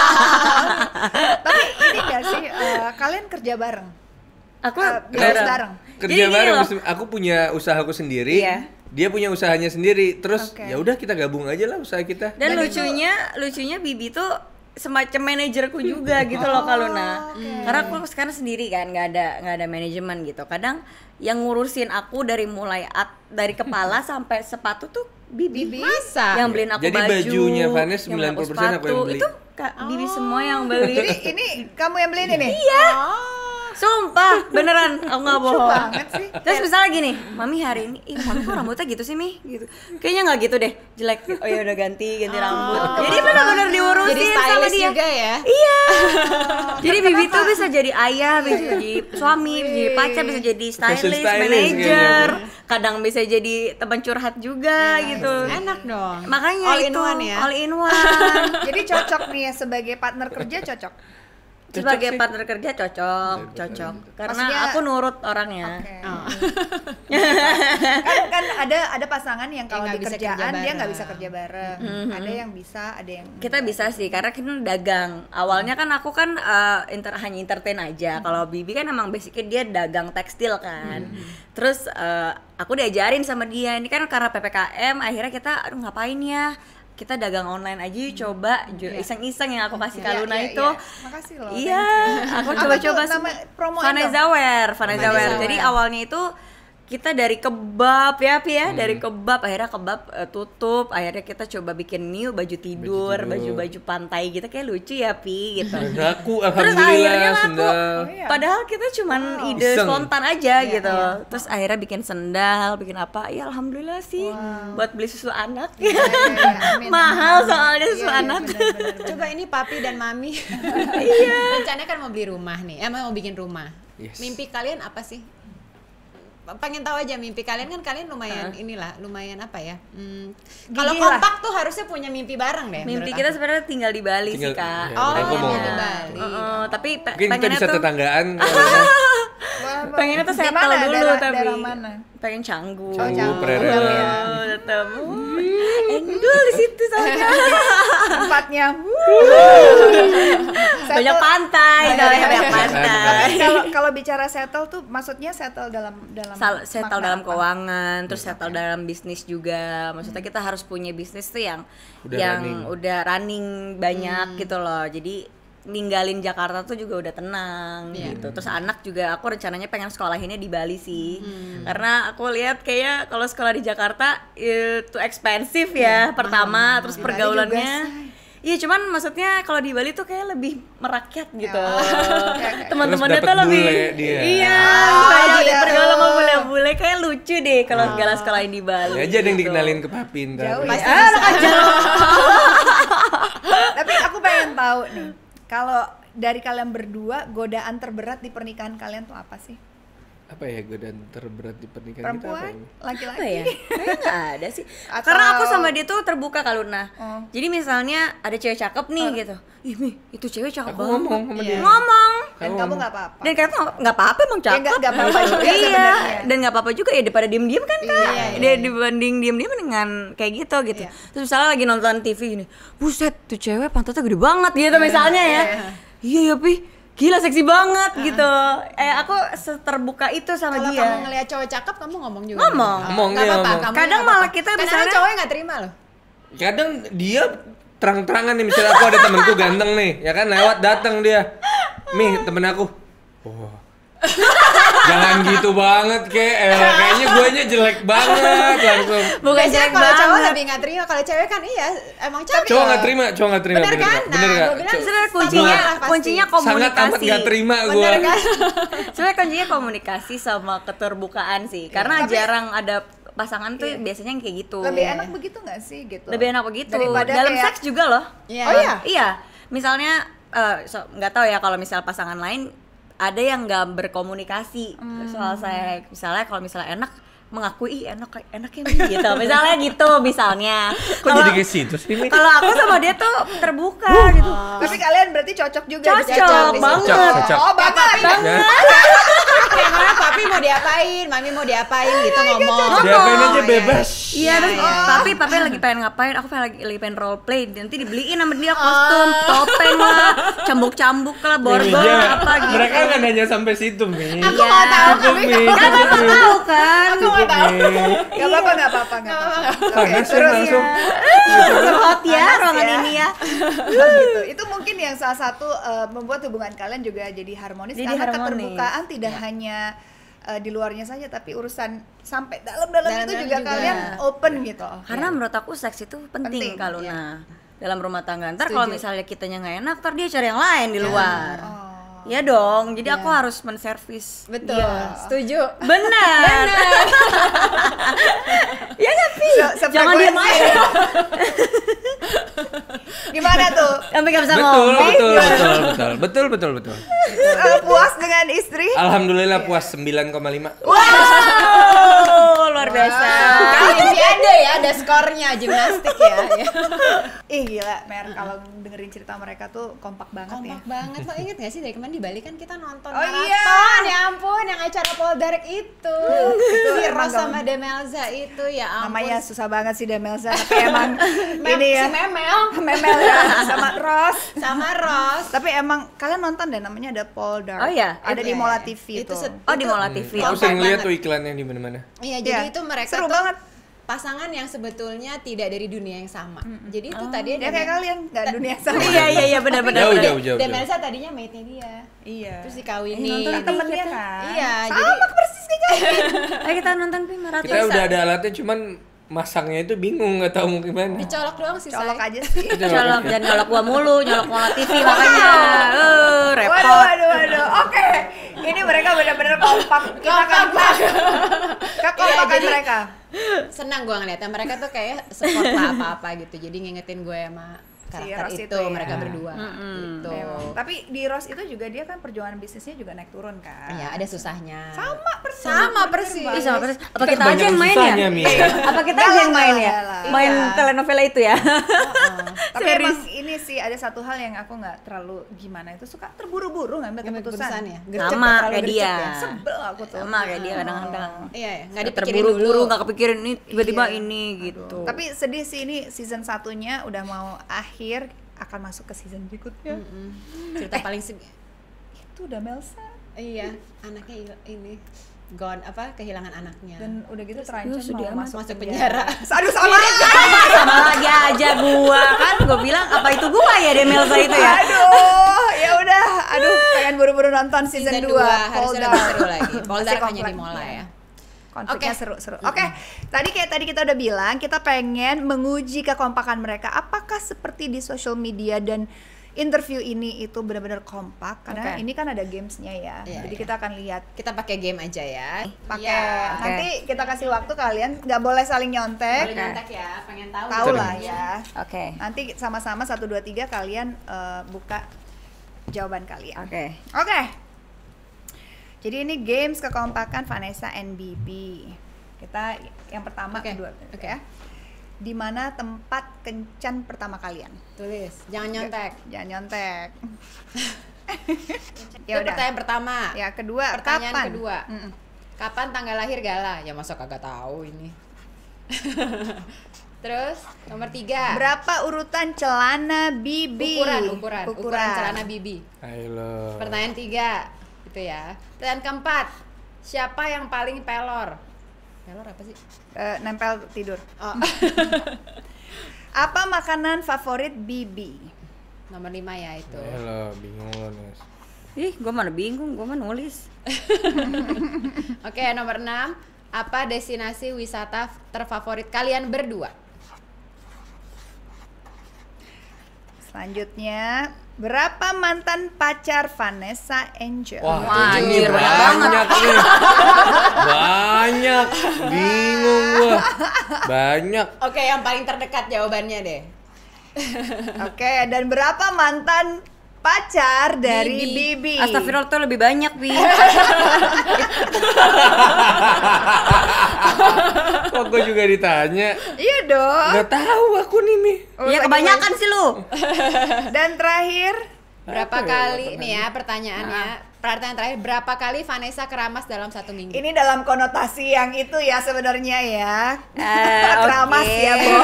tapi ini gak sih uh, kalian kerja bareng? Aku uh, bareng kerja Jadi bareng loh. aku punya usaha aku sendiri iya. dia punya usahanya sendiri terus okay. ya udah kita gabung aja lah usaha kita dan, dan lucunya itu... lucunya Bibi tuh semacam manajerku juga gitu loh loh nah. Oh, okay. Hmm. Karena aku sekarang sendiri kan nggak ada nggak ada manajemen gitu. Kadang yang ngurusin aku dari mulai at, dari kepala sampai sepatu tuh Bibi. Bisa. Yang beliin aku Jadi baju. Jadi bajunya Vanes 90% aku, aku yang beli. Itu Kak, oh. Bibi semua yang beli. Jadi ini kamu yang beliin ini? Iya. Oh. Sumpah, beneran aku nggak bohong. banget sih. Terus misalnya gini, mami hari ini, ih mami kok rambutnya gitu sih mi, gitu. Kayaknya nggak gitu deh, jelek. Oh ya udah ganti, ganti oh, rambut. Jadi bener-bener diurusin jadi sama dia. juga ya? Iya. Oh, jadi Bibi tuh bisa jadi ayah, bisa iya. jadi suami, bisa jadi pacar, bisa jadi stylist, gitu ya, manager. Kadang bisa jadi teman curhat juga iya, iya. gitu. Enak dong. Makanya all itu in one ya. All in one. jadi cocok nih ya sebagai partner kerja cocok cocok sebagai sih. partner kerja cocok iya, cocok karena Maksudnya, aku nurut orangnya okay. oh. kan kan ada ada pasangan yang kalau di kerjaan dia nggak bisa kerja bareng mm-hmm. ada yang bisa ada yang kita bisa sih karena kita dagang awalnya kan aku kan uh, inter hanya entertain aja hmm kalau Bibi kan emang basicnya dia dagang tekstil kan hmm terus uh, aku diajarin sama dia ini kan karena ppkm akhirnya kita aduh ngapain ya kita dagang online aja yuk coba iya. iseng-iseng yang aku iya, kasih Kaluna iya, yeah, itu. Makasih loh. Iya, aku coba-coba sama promo Vanessa Zawer Jadi awalnya itu kita dari kebab ya Pi ya hmm. dari kebab akhirnya kebab uh, tutup akhirnya kita coba bikin new baju tidur baju-baju pantai gitu kayak lucu ya Pi gitu laku terus akhirnya laku sendal. Oh, iya. padahal kita cuman wow. ide Iseng. spontan aja yeah, gitu yeah. terus akhirnya bikin sendal bikin apa ya alhamdulillah sih wow. buat beli susu anak yeah, yeah, yeah. mahal soalnya iya, susu yeah, anak bener, bener, bener. coba ini papi dan mami iya rencananya kan mau beli rumah nih eh mau bikin rumah yes. mimpi kalian apa sih pengen tahu aja mimpi kalian kan kalian lumayan uh. inilah lumayan apa ya hmm, kalau kompak tuh harusnya punya mimpi bareng deh mimpi kita sebenarnya tinggal di Bali tinggal, sih kak ya, oh tinggal Mau. di Bali oh, -uh, tapi pengen kita bisa tuh tetanggaan ya. pengennya tuh settle dulu daerah, tapi daerah mana? pengen canggu, canggu, canggu prerel, ya. tetap endul di situ soalnya tempatnya banyak pantai, banyak, banyak pantai. Kalau kalau bicara settle tuh maksudnya settle dalam dalam Sal settle dalam apa? keuangan, terus settle okay. dalam bisnis juga. Maksudnya kita harus punya bisnis tuh yang udah yang running. udah running banyak hmm. gitu loh. Jadi ninggalin Jakarta tuh juga udah tenang yeah. gitu. Terus anak juga aku rencananya pengen sekolahinnya di Bali sih. Hmm. Karena aku lihat kayaknya kalau sekolah di Jakarta itu ekspensif ya yeah. pertama, ah, terus pergaulannya Iya cuman maksudnya kalau di Bali tuh kayak lebih merakyat gitu. Oh, iya, iya, iya. Teman-temannya tuh lebih ah, iya, kayak oh, iya. sama bule-bule kayak lucu deh kalau oh. Ah. segala sekolah di Bali. Ya aja gitu. yang dikenalin ke Papin Jauh, ya. Pasti Tapi aku pengen tahu nih kalau dari kalian berdua, godaan terberat di pernikahan kalian tuh apa sih? apa ya godaan terberat di pernikahan Perempuan, kita apa ya? laki-laki ya? Kayaknya nggak ada sih. Atau... Karena aku sama dia tuh terbuka kalau nah. hmm. Jadi misalnya ada cewek cakep nih oh. gitu. Ih, Mi, itu cewek cakep aku banget. Ngomong sama iya. dia. Ngomong. Dan kamu nggak apa-apa. Dan kamu nggak apa-apa emang ya, cakep. Ya, gak, apa-apa juga Iya. Dan nggak apa-apa juga ya daripada diem-diem kan kak. Iya, iya, iya, Dibanding diem-diem dengan kayak gitu gitu. Iya. Terus misalnya lagi nonton TV gini, buset tuh cewek pantatnya gede banget gitu iya, misalnya ya. Iya ya, Pi gila seksi banget uh-huh. gitu eh aku terbuka itu sama Kalo dia kalau kamu ngeliat cowok cakep kamu ngomong juga ngomong gitu. ngomong, gak iya, apa ngomong. Kamu kadang apa malah kita kadang misalnya cowoknya nggak terima loh kadang dia terang-terangan nih misalnya aku ada temenku ganteng nih ya kan lewat datang dia nih temen aku oh Jangan gitu banget kek. Eh, kayaknya guanya jelek banget langsung. Bukan jelek kalau cowok lebih nggak terima, kalau cewek kan iya emang cowok. Cowok nggak terima, cowok nggak terima. Bener, bener kan? Nah, bener kan? sebenarnya kuncinya kuncinya komunikasi. Sangat amat nggak terima gue. Kan? sebenarnya kuncinya komunikasi sama keterbukaan sih, iya. karena Tapi, jarang ada pasangan tuh iya. biasanya kayak gitu. Lebih enak begitu nggak sih gitu? Lebih enak begitu. Daripada Dalam kayak... seks juga loh. Yeah. Oh iya. Iya. Misalnya eh, nggak uh, so, tahu ya kalau misal pasangan lain ada yang nggak berkomunikasi hmm. soal saya misalnya kalau misalnya enak mengakui Ih, enak enaknya gitu misalnya gitu misalnya kok kalo, jadi situ sih kalau aku sama dia tuh terbuka uh, gitu tapi kalian berarti cocok juga cocok, banget cocok. oh banget banget nah. kenapa mami mau diapain mami mau diapain gitu, gitu ngomong diapain aja bebas iya terus iya, iya. tapi papi lagi pengen ngapain aku pengen lagi, lagi pengen role play nanti dibeliin sama dia kostum oh. topeng lah cambuk-cambuk lah iya. borgol apa gitu mereka kan hanya sampai situ mi aku mau tahu tapi nggak apa-apa tahu kan aku nggak tahu nggak apa-apa nggak apa-apa nggak apa-apa ya. langsung hot ya ruangan ya. ini ya nah, gitu. itu mungkin yang salah satu eh, membuat hubungan kalian juga jadi harmonis jadi karena harmonis. keterbukaan tidak hanya uh, di luarnya saja tapi urusan sampai dalam-dalam itu juga, juga kalian iya. open iya. gitu. Karena ya. menurut aku seks itu penting, penting kalau ya. nah dalam rumah tangga. Ntar kalau misalnya kitanya nggak enak, ntar dia cari yang lain di iya. luar. Oh Iya dong, jadi ya. aku iya. harus menservis. Betul. Ya. Setuju. Benar. Benar. ya tapi Se Jangan diam aja. Gimana tuh? Sampai gak bisa betul, ngomong. Betul, betul, iya. betul, betul, betul, betul. Uh, puas dengan istri? Alhamdulillah iya. puas 9,5. Wow, luar biasa. Wow. ini ada ya, ada skornya gimnastik ya. Ih gila, Mer, kalau dengerin cerita mereka tuh kompak banget kompak ya. Kompak banget. Lo inget gak sih dari kemarin di Bali kan kita nonton oh, iya. maraton iya. ya ampun yang acara Poldark itu si Ros sama Demelza itu ya ampun namanya susah banget sih Demelza tapi emang Mem ini ya si Memel Memel ya sama Ros sama Ros tapi emang kalian nonton deh namanya ada Poldark oh iya ada okay. di ya. Mola TV itu, itu. oh di Mola TV hmm. aku sering lihat tuh iklannya di mana-mana iya jadi ya. itu mereka seru tuh, banget pasangan yang sebetulnya tidak dari dunia yang sama. Mm-hmm. Jadi itu oh. tadi ya kayak kalian nggak dunia yang sama. iya iya iya benar benar. Jauh, jauh, jauh, Dan Melsa tadinya mate dia. Iya. Terus dikawinin. Eh, nonton iya, temennya gitu. kan. Iya. Sama jadi... persis kayak Ayo kita nonton film maraton. Kita udah ada alatnya cuman masangnya itu bingung nggak tahu mau gimana dicolok doang sih colok aja sih colok dan colok gua mulu nyolok gua TV makanya uh, repot waduh waduh waduh oke okay. ini mereka benar-benar kompak kita kompak kekompakan iya, mereka senang gua ngeliatnya mereka tuh kayak support lah apa-apa gitu jadi ngingetin gue sama ya, karakter si itu, itu ya. mereka berdua -hmm. gitu. Tapi di Ross itu juga dia kan perjuangan bisnisnya juga naik turun kan. Iya, ada susahnya. Sama persis. Sama persis. sama persis. Apa kita, kita aja yang main ya? Apa kita aja yang main ya? Iya. Main telenovela itu ya. Tapi emang ini sih ada satu hal yang aku nggak terlalu gimana itu suka terburu-buru ngambil keputusan. Ya? Sama kayak dia. Ya? Sebel aku tuh. Sama kayak dia kadang-kadang. Iya, iya. iya di terburu-buru, nggak kepikirin ini tiba-tiba ini gitu. Tapi sedih sih ini season satunya udah mau ah terakhir akan masuk ke season berikutnya. Mm -hmm. Cerita eh, paling sedih itu udah Melsa. Iya, anaknya ini gone apa kehilangan anaknya dan udah gitu terancam mau masuk, masuk penjara, penjara. aduh sama iya, lagi sama lagi aja gua kan gua bilang apa itu gua ya deh Melsa itu ya aduh ya udah aduh pengen buru-buru nonton season, dua 2 harusnya lebih lagi Boldar hanya di ya konfliknya okay. seru-seru. Oke, okay. tadi kayak tadi kita udah bilang kita pengen menguji kekompakan mereka. Apakah seperti di social media dan interview ini itu benar-benar kompak karena okay. ini kan ada gamesnya ya. Yeah, Jadi yeah. kita akan lihat. Kita pakai game aja ya. Pakai. Yeah, okay. Nanti kita kasih waktu kalian Gak boleh saling nyontek. Boleh nyontek ya, pengen tahu. Tahu lah ya. Oke. Okay. Nanti sama-sama satu dua tiga kalian uh, buka jawaban kalian. Oke. Okay. Oke. Okay. Jadi ini games kekompakan Vanessa NBB. Kita yang pertama okay. kedua, oke okay. ya. Di mana tempat kencan pertama kalian? Tulis, jangan nyontek. Jangan nyontek. ya udah. Pertanyaan pertama. Ya, kedua. Pertanyaan kapan? kedua. Mm -mm. Kapan tanggal lahir Gala? Ya masa kagak tahu ini. Terus nomor tiga. Berapa urutan celana bibi? Ukuran, ukuran, ukuran, ukuran celana bibi. Halo. Pertanyaan tiga gitu ya. Dan keempat, siapa yang paling pelor? Pelor apa sih? Uh, nempel tidur. Oh. apa makanan favorit Bibi? Nomor lima ya itu. Halo, eh bingung lo Ih, gue mana bingung, gue mana nulis. Oke, okay, nomor enam. Apa destinasi wisata terfavorit kalian berdua? Selanjutnya, Berapa mantan pacar Vanessa Angel? Wah, Wah banyak, nih. banyak. Bingung gua. Banyak. Oke, yang paling terdekat jawabannya deh. Oke, dan berapa mantan pacar dari Bibi? Bibi. Astagfirullah lebih banyak, Bi. Kok gue juga ditanya? Iya dong. Gak tahu aku nih nih. Oh, iya kebanyakan sih lu. Dan terakhir berapa Apa ya, kali ya, nih ya pertanyaannya? Nah. Pertanyaan terakhir berapa kali Vanessa keramas dalam satu minggu? Ini dalam konotasi yang itu ya sebenarnya ya. Uh, keramas okay. ya, Bo.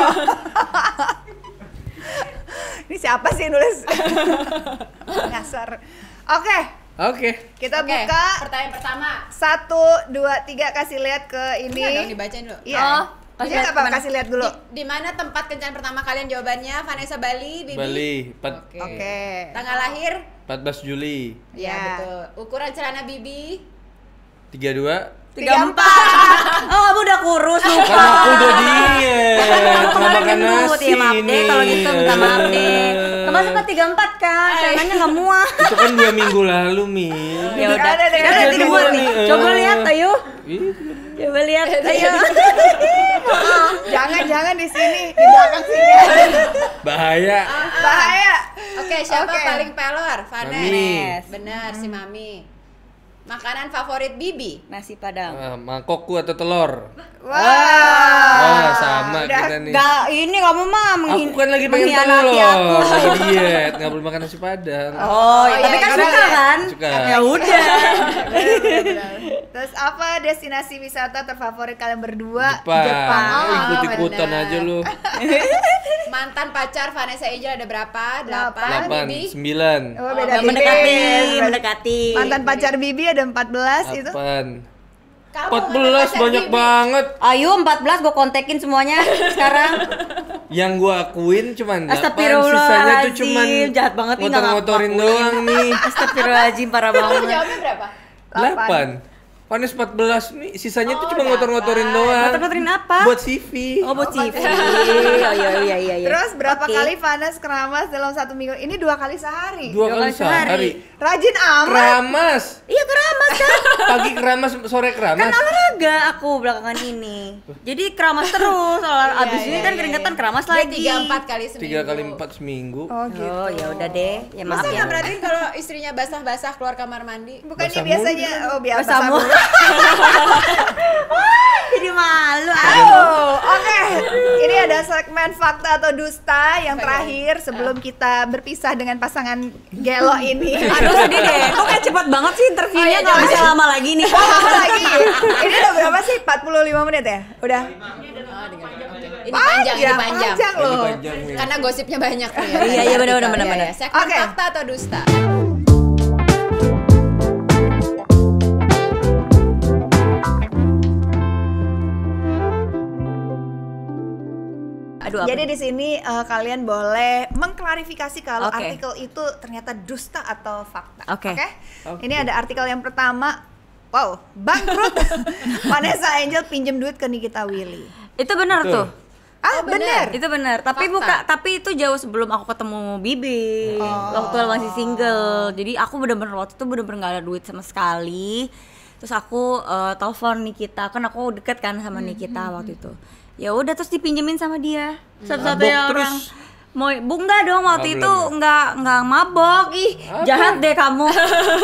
Ini siapa sih yang nulis? Ngasar. Oke, okay. Oke. Okay. Kita okay. buka. Pertanyaan pertama. Satu, dua, tiga. Kasih lihat ke ini. Enggak dong dibacain dulu. Iya. Oh. Kasih lihat apa? Kasih lihat dulu. Di, di mana tempat kencan pertama kalian jawabannya? Vanessa Bali, Bibi. Bali. Oke. Okay. Okay. Tanggal lahir? 14 Juli. Iya, yeah. betul. Ukuran celana Bibi? 32 34. oh kamu udah kurus lupa karena aku udah diet karena makan nasi ya, maaf deh kalau gitu minta maaf deh ke tiga empat kan, celananya nggak muat. Itu kan dua minggu lalu, Mi. Ya udah. Ada, ada, ada, dua nih. Eh. Coba lihat, ayo. Coba lihat, ayo. jangan, jangan di sini, di belakang sini. Bahaya. Bahaya. Oke, siapa paling pelor? Vanes. Benar, si Mami. Makanan favorit Bibi? Nasi Padang. Uh, mangkokku atau telur? Wah. Wow. sama Udah, kita nih. Gak, ini kamu mah menghin Aku kan lagi pengen telur. Aku lagi diet, enggak boleh makan nasi Padang. Oh, iya, oh iya, tapi kan iya, suka iya. kan? Suka. Ya, ya udah. Terus apa destinasi wisata terfavorit kalian berdua? Jepang. Jepang. Oh, iya, Ikut-ikutan aja lu. Mantan pacar Vanessa Angel ada berapa? Delapan. Delapan. Sembilan. Oh, beda oh, mendekati, mendekati. Mantan pacar Bibi ada 14 8. itu. 14 banyak Bibi. banget. Ayo 14 gue kontekin semuanya sekarang. Yang gue akuin cuman Astagfirullah. sisanya tuh cuman jahat banget ini motor-motorin doang nih. Astagfirullahaladzim parah banget. Jawabnya berapa? 8. 8. Panas 14 nih, sisanya oh, tuh cuma ngotor-ngotorin doang. Ngotor-ngotorin apa? Buat CV. Oh, buat CV. iya, iya, iya, iya. Terus berapa okay. kali panas keramas dalam satu minggu? Ini dua kali sehari. Dua, dua kali, kali sehari. sehari. Rajin amat. Keramas. Iya, keramas kan. Pagi keramas, sore keramas. Kan olahraga aku belakangan ini. Jadi keramas terus. Soal abis iya, ini iya, kan keringetan iya. keramas lagi. Tiga empat kali seminggu. Tiga kali empat seminggu. Oh, gitu. Oh, ya udah deh. Ya maaf Masa ya. berarti kalau istrinya basah-basah keluar kamar mandi? Bukannya biasanya oh biasa jadi malu oh, oke okay. ini ada segmen fakta atau dusta yang terakhir sebelum ah. kita berpisah dengan pasangan gelo ini aduh sedih deh kok kayak cepat banget sih interviewnya oh, iya, nggak oh, iya, bisa lama lagi nih oh, lama lagi ini udah berapa sih 45 menit ya udah ini panjang, oh, ini panjang, panjang iya, loh. Ini panjang, ya. Karena gosipnya banyak iya, iya benar benar benar benar. fakta atau dusta? Aduh, Jadi di sini uh, kalian boleh mengklarifikasi kalau okay. artikel itu ternyata dusta atau fakta. Oke. Okay. Okay? Okay. Ini ada artikel yang pertama, wow, bangkrut. Vanessa Angel pinjam duit ke Nikita Willy. Itu benar tuh. Ah, oh, benar. Itu benar. Tapi buka tapi itu jauh sebelum aku ketemu Bibi. Oh. Waktu masih single. Jadi aku benar-benar waktu itu benar-benar gak ada duit sama sekali. Terus aku uh, telepon Nikita, kan aku deket kan sama hmm, Nikita -hmm. waktu hmm. itu ya udah terus dipinjemin sama dia satu-satunya orang terus. mau bu enggak dong waktu itu nggak nggak mabok ih Apa? jahat deh kamu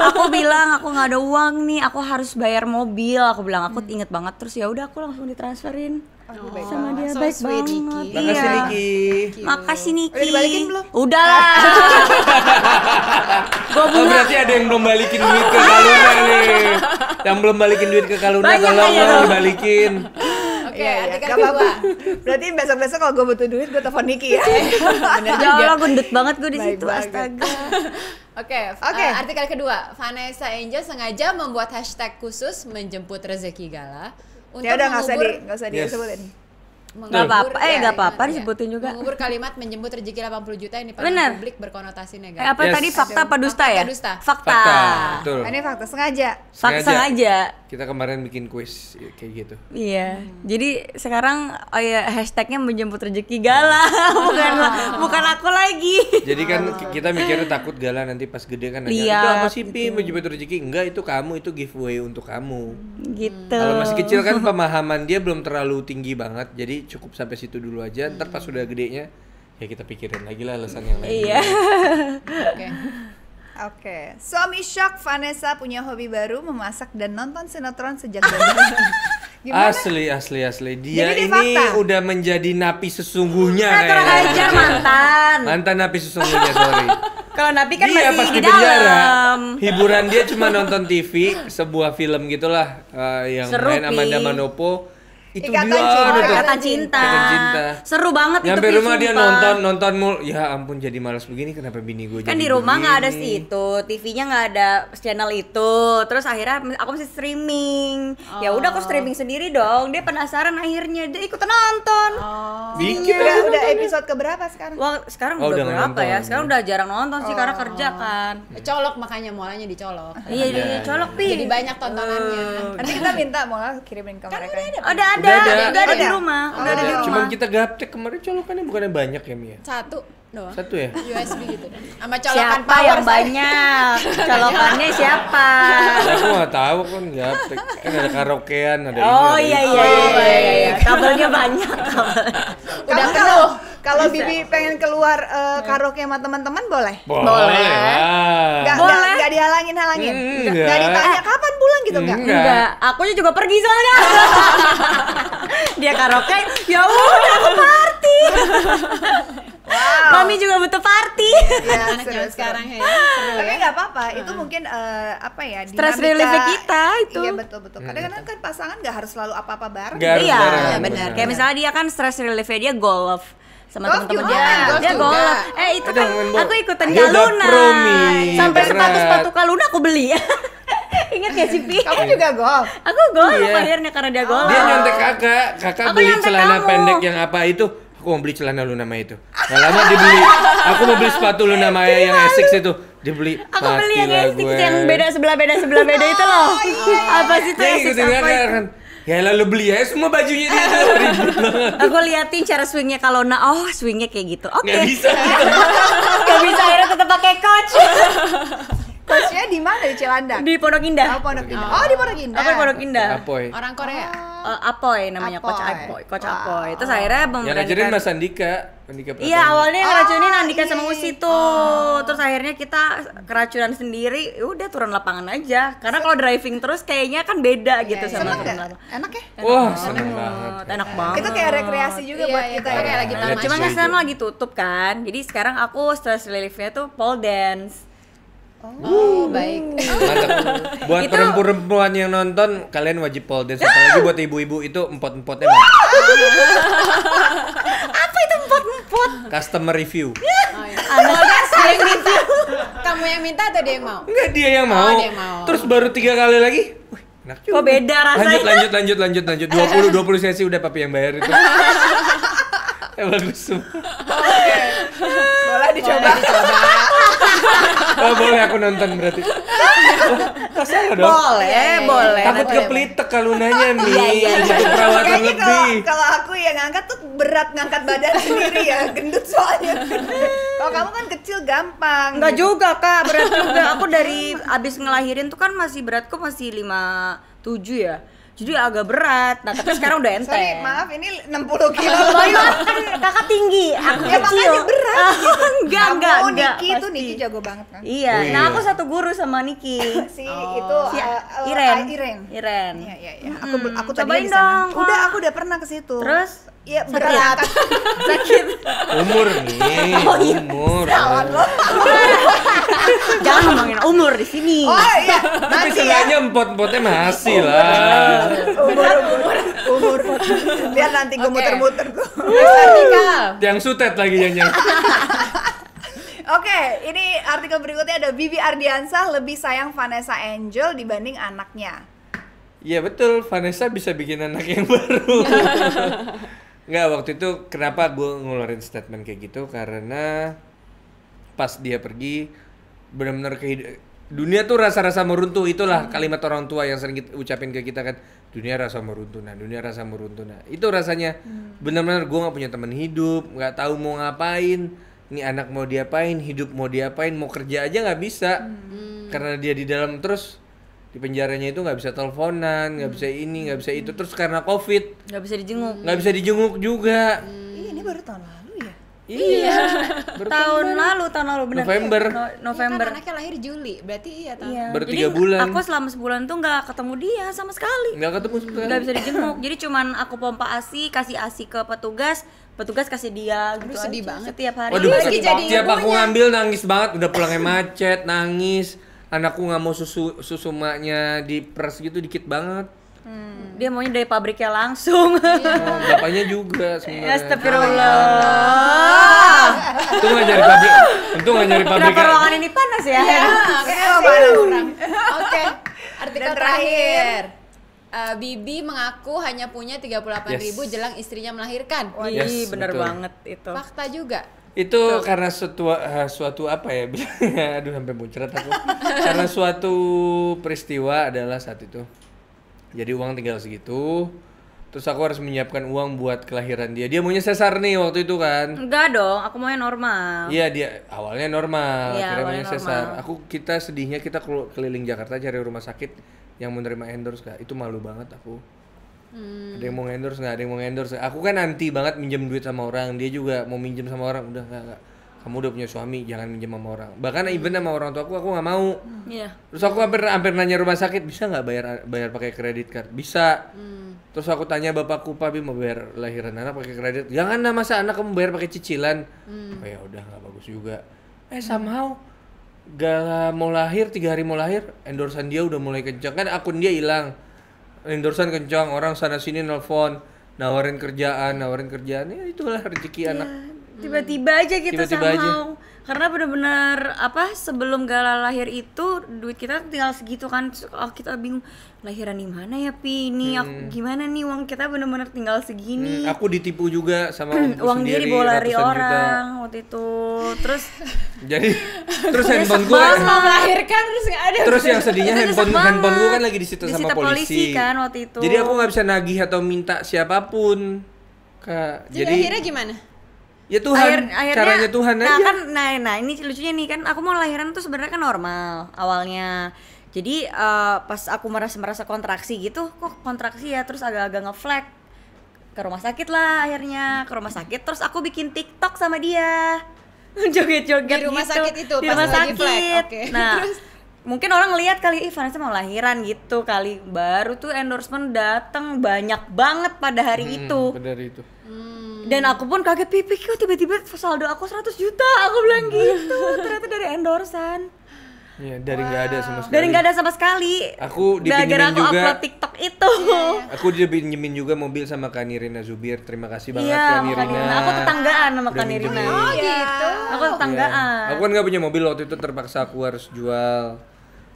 aku bilang aku nggak ada uang nih aku harus bayar mobil aku bilang aku hmm. inget banget terus ya udah aku langsung ditransferin Oh, sama dia so baik sweet, banget. Niki. Iya. Makasih iya. Niki. Makasih Niki. Udah dibalikin belum? Udah lah. Gua oh, bunga. Oh, berarti ada yang belum balikin duit ke Kaluna nih. Yang belum balikin duit ke Kaluna kalau mau dibalikin. Oke, okay, ya, ya. apa-apa. Berarti besok-besok kalau gue butuh duit, gue telepon Niki ya. Bener juga. Ya Allah, gundut banget gue di situ. Astaga. Oke, okay, eh, okay. uh, artikel kedua. Vanessa Angel sengaja membuat hashtag khusus menjemput rezeki gala. Untuk ya udah, mengubur... gak usah, di, gak usah yes. disebutin. Enggak apa-apa, eh enggak iya, iya, apa-apa iya. disebutin juga. Mengubur kalimat menjemput rezeki 80 juta ini pada publik berkonotasi negatif. Eh, apa yes. tadi fakta apa dusta ya? Fakta dusta. Fakta. fakta. Betul. Ini fakta sengaja. Fakta sengaja. sengaja. Kita kemarin bikin kuis kayak gitu. Iya. Hmm. Jadi sekarang oh ya hashtagnya menjemput rezeki gala bukan bukan aku lagi. Jadi kan kita mikirnya takut gala nanti pas gede kan nanti itu apa sih gitu. Pi menjemput rezeki? Enggak, itu kamu itu giveaway untuk kamu. Gitu. Kalau masih kecil kan pemahaman dia belum terlalu tinggi banget. Jadi cukup sampai situ dulu aja hmm. ntar pas sudah hmm. gedenya ya kita pikirin lagi lah alasan yang lain iya oke oke suami shock Vanessa punya hobi baru memasak dan nonton sinetron sejak Gimana? Asli, asli, asli. Dia, Jadi ini fakta. udah menjadi napi sesungguhnya nah, kayak aja mantan. Mantan napi sesungguhnya, sorry. Kalau napi kan dia masih di penjara. Hiburan dia cuma nonton TV, sebuah film gitulah uh, yang Serupi. main Amanda Manopo itu ikatan cinta. ikatan cinta. Ikatan cinta. Seru banget Nyampe itu. rumah dia nonton nonton mul. Ya ampun jadi malas begini kenapa bini gue Kan jadi di rumah nggak ada sih itu, TV-nya nggak ada channel itu. Terus akhirnya aku masih streaming. Oh. Ya udah aku streaming sendiri dong. Dia penasaran akhirnya dia ikut nonton. Oh. bikin udah, udah episode keberapa sekarang? Wah, sekarang oh, udah, berapa ya? nonton. ya? Sekarang udah jarang nonton sih karena oh. kerja kan. Colok makanya mulanya dicolok. Iya, dicolok iya, iya, pi. Jadi banyak tontonannya. Oh. Nanti kita minta mola kirimin ke kan mereka. Kan udah ada ada, ada, udah ada, di rumah, oh. ada di rumah. Cuman kita gaptek kemarin colokannya bukannya banyak ya Mia? Ya? Satu doang. Satu ya? USB gitu. Sama colokan siapa power yang saya. banyak? Colokannya siapa? Aku nggak tahu kan gaptek. Kan ada karaokean, ada Oh ini, iya, iya, Oh iya, iya iya. iya, Kabelnya banyak. Kabelnya. Udah penuh kalau Bibi pengen keluar uh, karaoke sama teman-teman boleh? Boleh. boleh. Gak, boleh. Gak, gak dihalangin halangin. Enggak. Hmm. Gak iya. ditanya eh, kapan pulang gitu enggak? Enggak. Aku juga pergi soalnya. Dia karaoke, ya udah aku party. Wow. Mami juga butuh party. Iya, seru, seru. sekarang ya. Seru, Tapi ya. nggak ya? apa-apa, itu hmm. mungkin uh, apa ya? Stress relief kita itu. Iya betul betul. Hmm. Kadang-kadang kan pasangan nggak harus selalu apa-apa bareng. Gak iya, benar. Kayak misalnya dia kan stress relief dia golf sama oh, teman-teman dia. Ah, dia golf. Eh itu kan aku ikutan Ayo Kaluna. Sampai sepatu-sepatu Kaluna aku beli. Ingat gak sih, Pi? Kamu juga golf? Aku golf iya. akhirnya karena dia golf. Dia nyontek kakak, kakak aku beli celana kamu. pendek yang apa itu. Aku mau beli celana Luna Maya itu. Gak nah, lama dibeli. Aku mau beli sepatu Luna Maya yang Essex iya, itu. Dibeli. Aku beli yang Essex yang beda sebelah beda sebelah beda itu loh. Oh, iya. Apa sih itu Essex Ya lalu beli ya semua bajunya dia. Aku liatin cara swingnya kalau na oh swingnya kayak gitu. Oke. Okay. Gak bisa. Gak bisa akhirnya tetap pakai coach. Kosnya di mana di Cilandak? Di Pondok Indah. Oh, Pondok Indah. Oh, oh di Pondok Indah. Apa di Pondok Indah? Apoy. Orang Korea. Oh. Uh, Apoy namanya Apoy. coach Apoy, coach wow. Apoy. Terus akhirnya memberanikan. Yang ngajarin Mas Andika, Andika Iya, awalnya yang ngeracunin oh, ah, Andika iya, sama iya, Usi iya. tuh. Oh. Terus akhirnya kita keracunan sendiri, ya udah turun lapangan aja. Karena kalau driving terus kayaknya kan beda gitu iya, sama Seneng Enak ya? Wah, oh, seneng banget. Enak banget. Itu kayak rekreasi juga iya, buat kita. Ya? Iya, kayak lagi Cuma kan sekarang lagi tutup kan. Jadi sekarang aku stress reliefnya tuh pole dance Oh, oh baik. Mantap. Buat itu... perempuan-perempuan yang nonton, kalian wajib pole dance. Apalagi buat ibu-ibu itu empot-empotnya. Apa itu empot-empot? Customer review. Oh, iya. Anak yang minta. Kamu yang minta atau dia yang mau? Enggak, dia yang oh, mau. Oh, dia mau. Terus baru tiga kali lagi. Wih, enak juga. Kok beda rasanya? Lanjut, lanjut, lanjut, lanjut, lanjut. 20, 20 sesi udah papi yang bayar itu. ya, bagus semua. Oke. Okay. Boleh dicoba. Boleh dicoba. oh, boleh aku nonton berarti. Kasih oh, dong. Boleh, iya, iya, iya. boleh. Takut kepelitek kalau nanya nih. Iya, iya, perawatan lebih. Kalau, kalau aku yang ngangkat tuh berat ngangkat badan sendiri ya, gendut soalnya. kalau kamu kan kecil gampang. Enggak juga, Kak. Berat juga. Aku dari abis ngelahirin tuh kan masih beratku masih lima tujuh ya jadi agak berat. Nah, tapi sekarang udah enteng. Sorry, maaf ini 60 kilo. loh. kan iya, eh, kakak tinggi, ya, aku ya, kecil. Ya berat. Ah, gitu. enggak, Kamu, enggak, enggak. Niki itu Niki jago banget kan. Iya. Oh, iya. Nah, aku satu guru sama Niki. si oh. itu si, uh, Iren. Eh, Iren. Iren. Iya, iya, iya. Aku hmm. aku cobain dong. Udah, ah. aku udah pernah ke situ. Terus Iya berat. Sakit. Umur nih. Oh, iya. Umur. Jangan ngomongin umur di sini. Oh iya. Tapi ya? sebenarnya empot-empotnya masih umur. lah. Umur umur umur. Lihat nanti gue okay. muter-muter gue. Yang sutet lagi nyanyi. Oke, okay, ini artikel berikutnya ada Bibi Ardiansah lebih sayang Vanessa Angel dibanding anaknya. Iya betul, Vanessa bisa bikin anak yang baru. Enggak, waktu itu kenapa gue ngeluarin statement kayak gitu karena pas dia pergi benar-benar kehidupan dunia tuh rasa-rasa meruntuh itulah hmm. kalimat orang tua yang sering ucapin ke kita kan dunia rasa meruntuh nah dunia rasa meruntuh nah itu rasanya hmm. benar-benar gue nggak punya teman hidup nggak tahu mau ngapain ini anak mau diapain hidup mau diapain mau kerja aja nggak bisa hmm. karena dia di dalam terus di penjaranya itu nggak bisa teleponan nggak hmm. bisa ini nggak bisa itu terus karena covid nggak bisa dijenguk nggak bisa dijenguk juga hmm. Iya, ini baru tahun lalu ya iya, iya. tahun, lalu tahun lalu benar November no, November ya, kan anaknya lahir Juli berarti iya tahun iya. Ber tiga bulan aku selama sebulan tuh nggak ketemu dia sama sekali nggak ketemu sekali nggak bisa dijenguk jadi cuman aku pompa asi kasih asi ke petugas petugas kasih dia gitu sedih aja. banget setiap hari Waduh, lagi jadi tiap aku ngambil nangis banget udah pulangnya macet nangis anakku nggak mau susu susu maknya pers gitu dikit banget Hmm. Dia maunya dari pabriknya langsung. Yeah. Oh, bapaknya juga sebenarnya. Astagfirullah. Itu nggak nyari pabrik. Itu nggak nyari pabrik. Kenapa ruangan ini panas ya? Iya, Oke. Artikel terakhir. Uh, Bibi mengaku hanya punya 38 yes. ribu jelang istrinya melahirkan. Wah, yes, benar banget itu. Fakta juga itu so. karena suatu uh, eh, suatu apa ya aduh sampai muncrat aku karena suatu peristiwa adalah saat itu jadi uang tinggal segitu terus aku harus menyiapkan uang buat kelahiran dia dia maunya sesar nih waktu itu kan enggak dong aku maunya normal iya dia awalnya normal ya, akhirnya maunya sesar aku kita sedihnya kita keliling Jakarta cari rumah sakit yang menerima endorse kak itu malu banget aku Hmm. Ada yang mau endorse nggak? Ada yang mau endorse? Aku kan anti banget minjem duit sama orang. Dia juga mau minjem sama orang. Udah nggak nggak. Kamu udah punya suami, jangan minjem sama orang. Bahkan hmm. even sama orang tua aku, aku nggak mau. Hmm. Iya. Terus aku hampir hampir nanya rumah sakit, bisa nggak bayar bayar pakai kredit card? Bisa. Hmm. Terus aku tanya bapakku, Papi mau bayar lahiran anak pakai kredit? Jangan lah masa anak kamu bayar pakai cicilan. Hmm. Oh ya udah nggak bagus juga. Eh somehow gak mau lahir tiga hari mau lahir endorsean dia udah mulai kejang kan akun dia hilang endorsean kencang orang sana sini nelfon nawarin kerjaan nawarin kerjaan ya itulah rezeki ya, anak tiba-tiba aja gitu tiba-tiba aja karena bener-bener apa sebelum gala lahir itu duit kita tinggal segitu kan oh, kita bingung lahiran di mana ya pi ini hmm. aku, gimana nih uang kita bener-bener tinggal segini hmm, aku ditipu juga sama uang, uang diri lari orang juta. waktu itu terus jadi terus handphone mau melahirkan terus nggak ada terus yang sedihnya handphone handphone gue kan lagi disita, disita sama polisi. polisi kan waktu itu jadi aku nggak bisa nagih atau minta siapapun ke jadi, jadi akhirnya gimana ya Tuhan Akhir, akhirnya, caranya Tuhan nah, aja. kan nah nah ini lucunya nih kan aku mau lahiran tuh sebenarnya kan normal awalnya jadi uh, pas aku merasa merasa kontraksi gitu kok kontraksi ya terus agak-agak ngeflag ke rumah sakit lah akhirnya ke rumah sakit terus aku bikin TikTok sama dia joget-joget di rumah gitu. sakit itu di rumah sakit flag. Okay. nah mungkin orang lihat kali ih Vanessa mau lahiran gitu kali baru tuh endorsement dateng banyak banget pada hari hmm, itu pada hari itu hmm dan aku pun kaget pipi kok tiba-tiba saldo aku 100 juta aku bilang hmm. gitu ternyata dari endorsan Iya, dari nggak wow. ada sama sekali. Dari nggak ada sama sekali. Aku dipinjemin aku juga. upload TikTok itu. Yeah. Iya. Aku dipinjemin juga mobil sama Kanirina Zubir. Terima kasih banget yeah, Kanirina. Aku tetanggaan sama Kanirina. Oh gitu. Aku tetanggaan. Yeah. Aku kan nggak punya mobil waktu itu terpaksa aku harus jual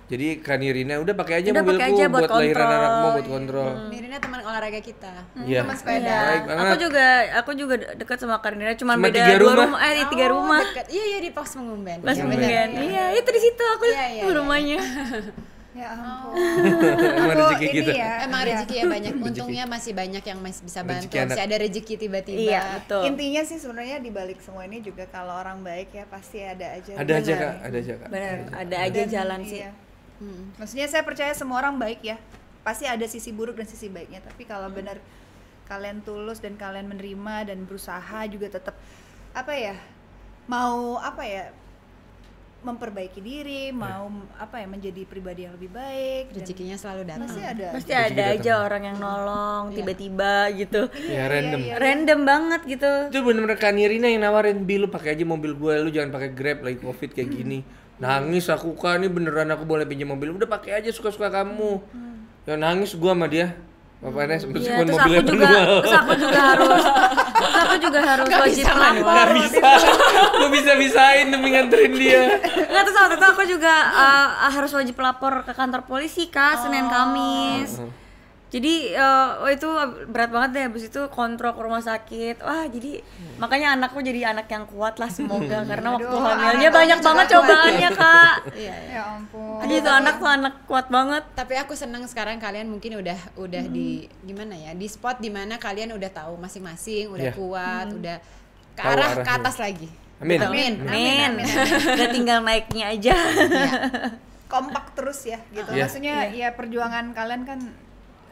jadi kan Irina udah pakai aja udah mobilku aja buat, buat lahiran anakmu buat kontrol. Hmm. Irina teman olahraga kita. Hmm. Yeah. Teman sepeda. Yeah. Baik banget. Aku juga aku juga dekat sama Kani Rina, Cuma beda tiga rumah. dua rumah eh tiga oh, rumah. Dekat. Iya iya di Pos Mengumben. Pos iya. Mengumben. Iya. iya, itu di situ aku yeah, yeah, iya. rumahnya. Yeah. Ya ampun. Oh. Emang rezeki gitu. Ya, Emang ya. rezeki ya banyak. Untungnya masih banyak yang masih bisa bantu. Rezeki masih ada rezeki tiba-tiba. Iya, betul. Intinya sih sebenarnya di balik semua ini juga kalau orang baik ya pasti ada aja. Ada aja Kak, ada aja Kak. Benar, ada, ada aja jalan sih. Iya hmm. maksudnya saya percaya semua orang baik ya pasti ada sisi buruk dan sisi baiknya tapi kalau hmm. benar kalian tulus dan kalian menerima dan berusaha juga tetap apa ya mau apa ya memperbaiki diri, iya. mau apa ya menjadi pribadi yang lebih baik. Rezekinya selalu datang. pasti hmm. ada. Pasti ada datang. aja orang yang nolong iya. tiba-tiba yeah. gitu. Iya, ya yeah, random. Random banget gitu. Itu bener-bener Kanirina yang nawarin, bilu pakai aja mobil gue, lu jangan pakai Grab lagi Covid kayak hmm. gini." nangis aku kak ini beneran aku boleh pinjam mobil udah pakai aja suka suka kamu hmm. ya nangis gua sama dia Bapaknya hmm. meskipun yeah, mobilnya aku juga, penuh. Terus aku juga harus terus aku juga harus gak wajib bisa, lapor. Gak bisa. Gue bisa-bisain demi nganterin dia. gak terus waktu itu aku juga uh, harus wajib lapor ke kantor polisi Kak, Senin oh. Kamis. Oh jadi uh, itu berat banget deh habis itu kontrol ke rumah sakit wah jadi hmm. makanya anakku jadi anak yang kuat lah semoga karena Aduh, waktu hamilnya banyak banget cobaannya ya. kak iya, iya, ya ampun jadi itu anak tuh anak kuat banget tapi aku seneng sekarang kalian mungkin udah udah hmm. di gimana ya di spot dimana kalian udah tahu masing-masing udah yeah. kuat hmm. udah ke arah arah ke atas lagi Amin. Amin. Amin. Amin. Amin. Amin. tinggal naiknya aja. ya. Kompak terus ya gitu. Yeah. Maksudnya yeah. ya perjuangan kalian kan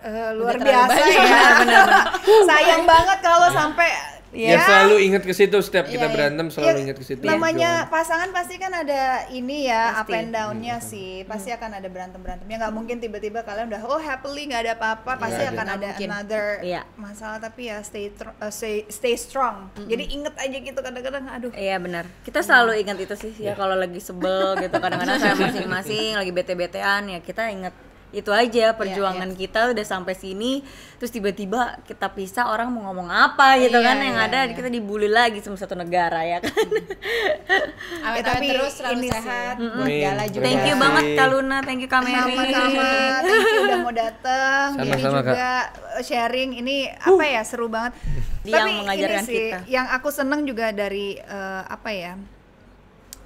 uh, luar biasa ya. Benar-benar. Sayang banget kalau iya. sampai Ya. ya selalu ingat ke situ setiap ya, kita iya. berantem selalu ya, ingat ke situ. Namanya iya, pasangan pasti kan ada ini ya pasti. up and downnya hmm. sih. Hmm. Pasti hmm. akan ada berantem berantem berantemnya. Gak mungkin tiba-tiba kalian udah oh happily nggak ada apa-apa. Pasti ya, akan ada, mungkin. another ya. masalah. Tapi ya stay uh, stay, stay strong. Mm -hmm. Jadi inget aja gitu kadang-kadang. Aduh. Iya benar. Kita selalu ingat itu sih ya, ya. kalau lagi sebel gitu kadang-kadang saya masing-masing lagi bete-betean ya kita inget itu aja iya, perjuangan yeah, yeah. kita udah sampai sini terus tiba-tiba kita pisah orang mau ngomong apa gitu yeah, kan yeah, yang iya, ada yeah. kita dibully lagi sama satu negara ya kan mm. Amin, eh, tapi terus selalu ini sehat mm -hmm. thank you banget Kaluna thank you Kameri sama-sama thank you udah mau datang ini juga Kak. Uh, sharing ini apa ya seru banget Dia tapi yang mengajarkan ini sih, kita yang aku seneng juga dari uh, apa ya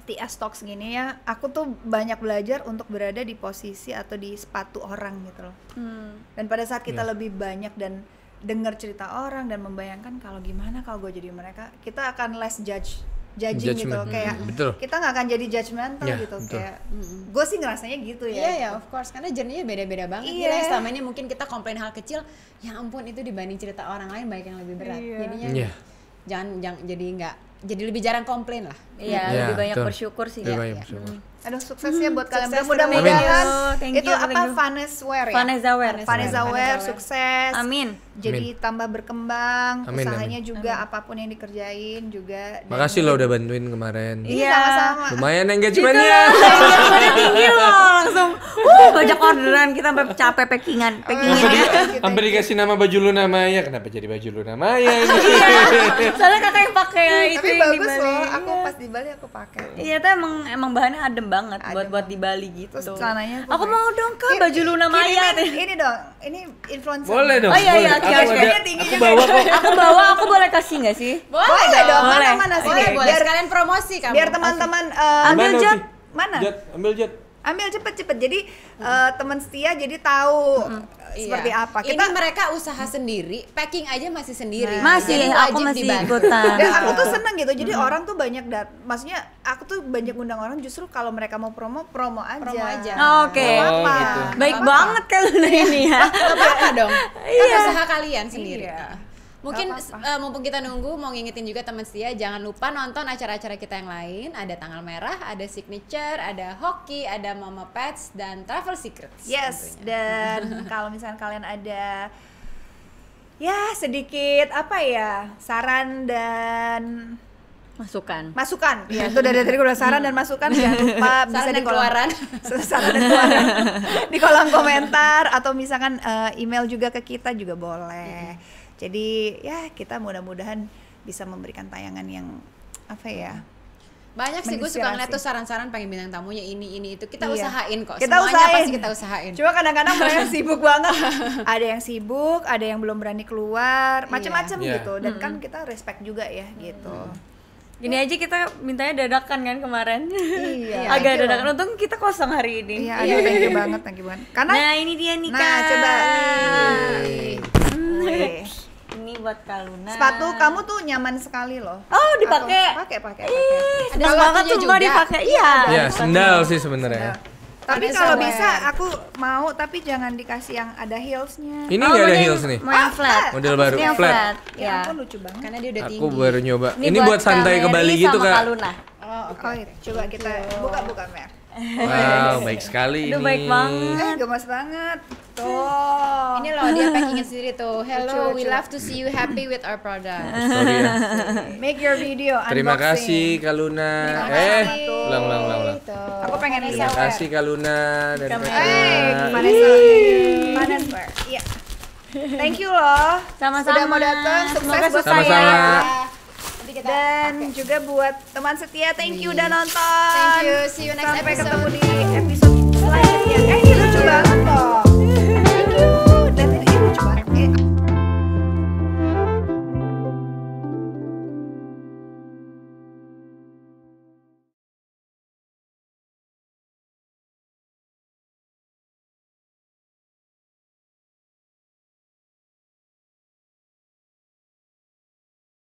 TS Talks gini ya, aku tuh banyak belajar untuk berada di posisi atau di sepatu orang gitu loh. Hmm. Dan pada saat kita yeah. lebih banyak dan dengar cerita orang dan membayangkan kalau gimana kalau gue jadi mereka, kita akan less judge judging judgment. gitu kayak mm, betul. kita nggak akan jadi judgmental yeah, gitu betul. kayak mm-hmm. gue sih ngerasanya gitu ya iya yeah, ya yeah, of course karena jernihnya beda-beda banget yeah. ya iya. selama ini mungkin kita komplain hal kecil ya ampun itu dibanding cerita orang lain baik yang lebih berat yeah. jadinya yeah jangan jangan jadi nggak jadi lebih jarang komplain lah. Iya, yeah, lebih banyak betul. bersyukur sih. Lebih ya. banyak iya. bersyukur. Hmm. Aduh sukses ya hmm, buat kalian. berdua Mudah-mudahan itu you, apa Vanessa Wear ya? Vanessa Wear. Vanessa Wear sukses. Amin. Jadi amin. tambah berkembang, amin, usahanya amin. juga amin. apapun yang dikerjain juga. Makasih lo udah bantuin kemarin. Iya, iya. sama-sama. Lumayan engagementnya. Gitu engagementnya tinggi loh langsung. Uh, banyak orderan kita sampai capek packingan, oh, packingan iya, ya. Gitu, gitu. Hampir dikasih nama baju nama namanya. Kenapa jadi baju lu namanya iya Soalnya kakak yang pakai hmm, itu Tapi bagus loh, aku iya. pas di Bali aku pakai. Iya, tuh emang emang bahannya adem banget banget adem buat buat di Bali gitu. Terus celananya aku mau dong kak baju Luna Maya. Ini, ini, dong, ini influencer. Boleh dong. Oh iya iya, okay, aku, ada, aku bawa kok. aku bawa, aku boleh kasih nggak sih? Boleh, boleh dong. Boleh. Mana mana sih? Boleh, boleh. Biar kalian promosi kamu. Biar teman-teman uh, ambil eh, jet. Mana? Jet, ambil jet ambil cepet-cepet jadi hmm. uh, teman setia jadi tahu hmm. seperti iya. apa kita ini mereka usaha sendiri packing aja masih sendiri nah. masih jadi aku masih ikutan dan ya, aku tuh seneng gitu jadi hmm. orang tuh banyak dat maksudnya aku tuh banyak undang orang justru kalau mereka mau promo promo aja promo aja oh, oke okay. oh, gitu. baik apa banget kalau ini ya apa-apa dong iya. kan iya. usaha kalian sendiri iya. Mungkin uh, mumpung kita nunggu mau ngingetin juga teman setia jangan lupa nonton acara-acara kita yang lain, ada tanggal merah, ada signature, ada hoki, ada mama pets dan travel secrets. Yes, tentunya. dan kalau misalnya kalian ada ya sedikit apa ya saran dan masukan masukan ya itu dari tadi udah saran dan masukan jangan lupa bisa di kolom keluaran. saran dan keluaran di kolom komentar atau misalkan uh, email juga ke kita juga boleh hmm jadi ya kita mudah-mudahan bisa memberikan tayangan yang apa ya? Banyak sih gue suka ngeliat tuh saran-saran pengen bintang tamunya ini ini itu kita iya. usahain kok. Kita Semuanya usahain. pasti kita usahain. Cuma kadang-kadang mereka sibuk banget. Ada yang sibuk, ada yang belum berani keluar, iya. macam-macam yeah. gitu. Dan -hmm. kan kita respect juga ya gitu. -hmm. Gini aja kita mintanya dadakan kan kemarin. Iya. Agak dadakan. Untung kita kosong hari ini. Iya, aduh, thank you banget, thank you banget. Karena Nah, ini dia nih, Nah, coba. Wih. Wih ini buat Kaluna. Sepatu kamu tuh nyaman sekali loh. Oh, dipakai. Pakai, pakai, pakai. Ada banget juga dipakai. Iya. Iya, iya sendal sih sebenarnya. Iya. Tapi kalau bisa aku mau tapi jangan dikasih yang ada heelsnya. Ini oh, nggak oh, ada heels nih. Mau ah, yang flat. Model baru yang flat. flat. Ya. Aku iya. lucu banget. Karena dia udah tinggi. Aku baru nyoba. Ini, buat santai ke Bali gitu kak. Oh, oke. Okay. Oh, coba kita buka-buka mer. Wow, baik sekali Aduh, ini. baik banget. Eh, gemas banget. Tuh. Ini loh dia packingnya sendiri tuh. Hello, cucu. we love to see you happy with our product. Sorry ya. Make your video unboxing. Terima eh, kasih Kaluna. Eh, ulang ulang ulang. ulang. Aku pengen Terima kasih Kaluna dan Kaluna. Eh, kemana Iya. Thank you loh. Sama-sama. Sudah mau datang. Sukses buat saya. Sama-sama nanti kita Dan pakai. juga buat teman setia, thank you udah nonton. Thank you, see you next Sampai episode. Sampai ketemu di episode selanjutnya. Eh, ini lucu banget kok.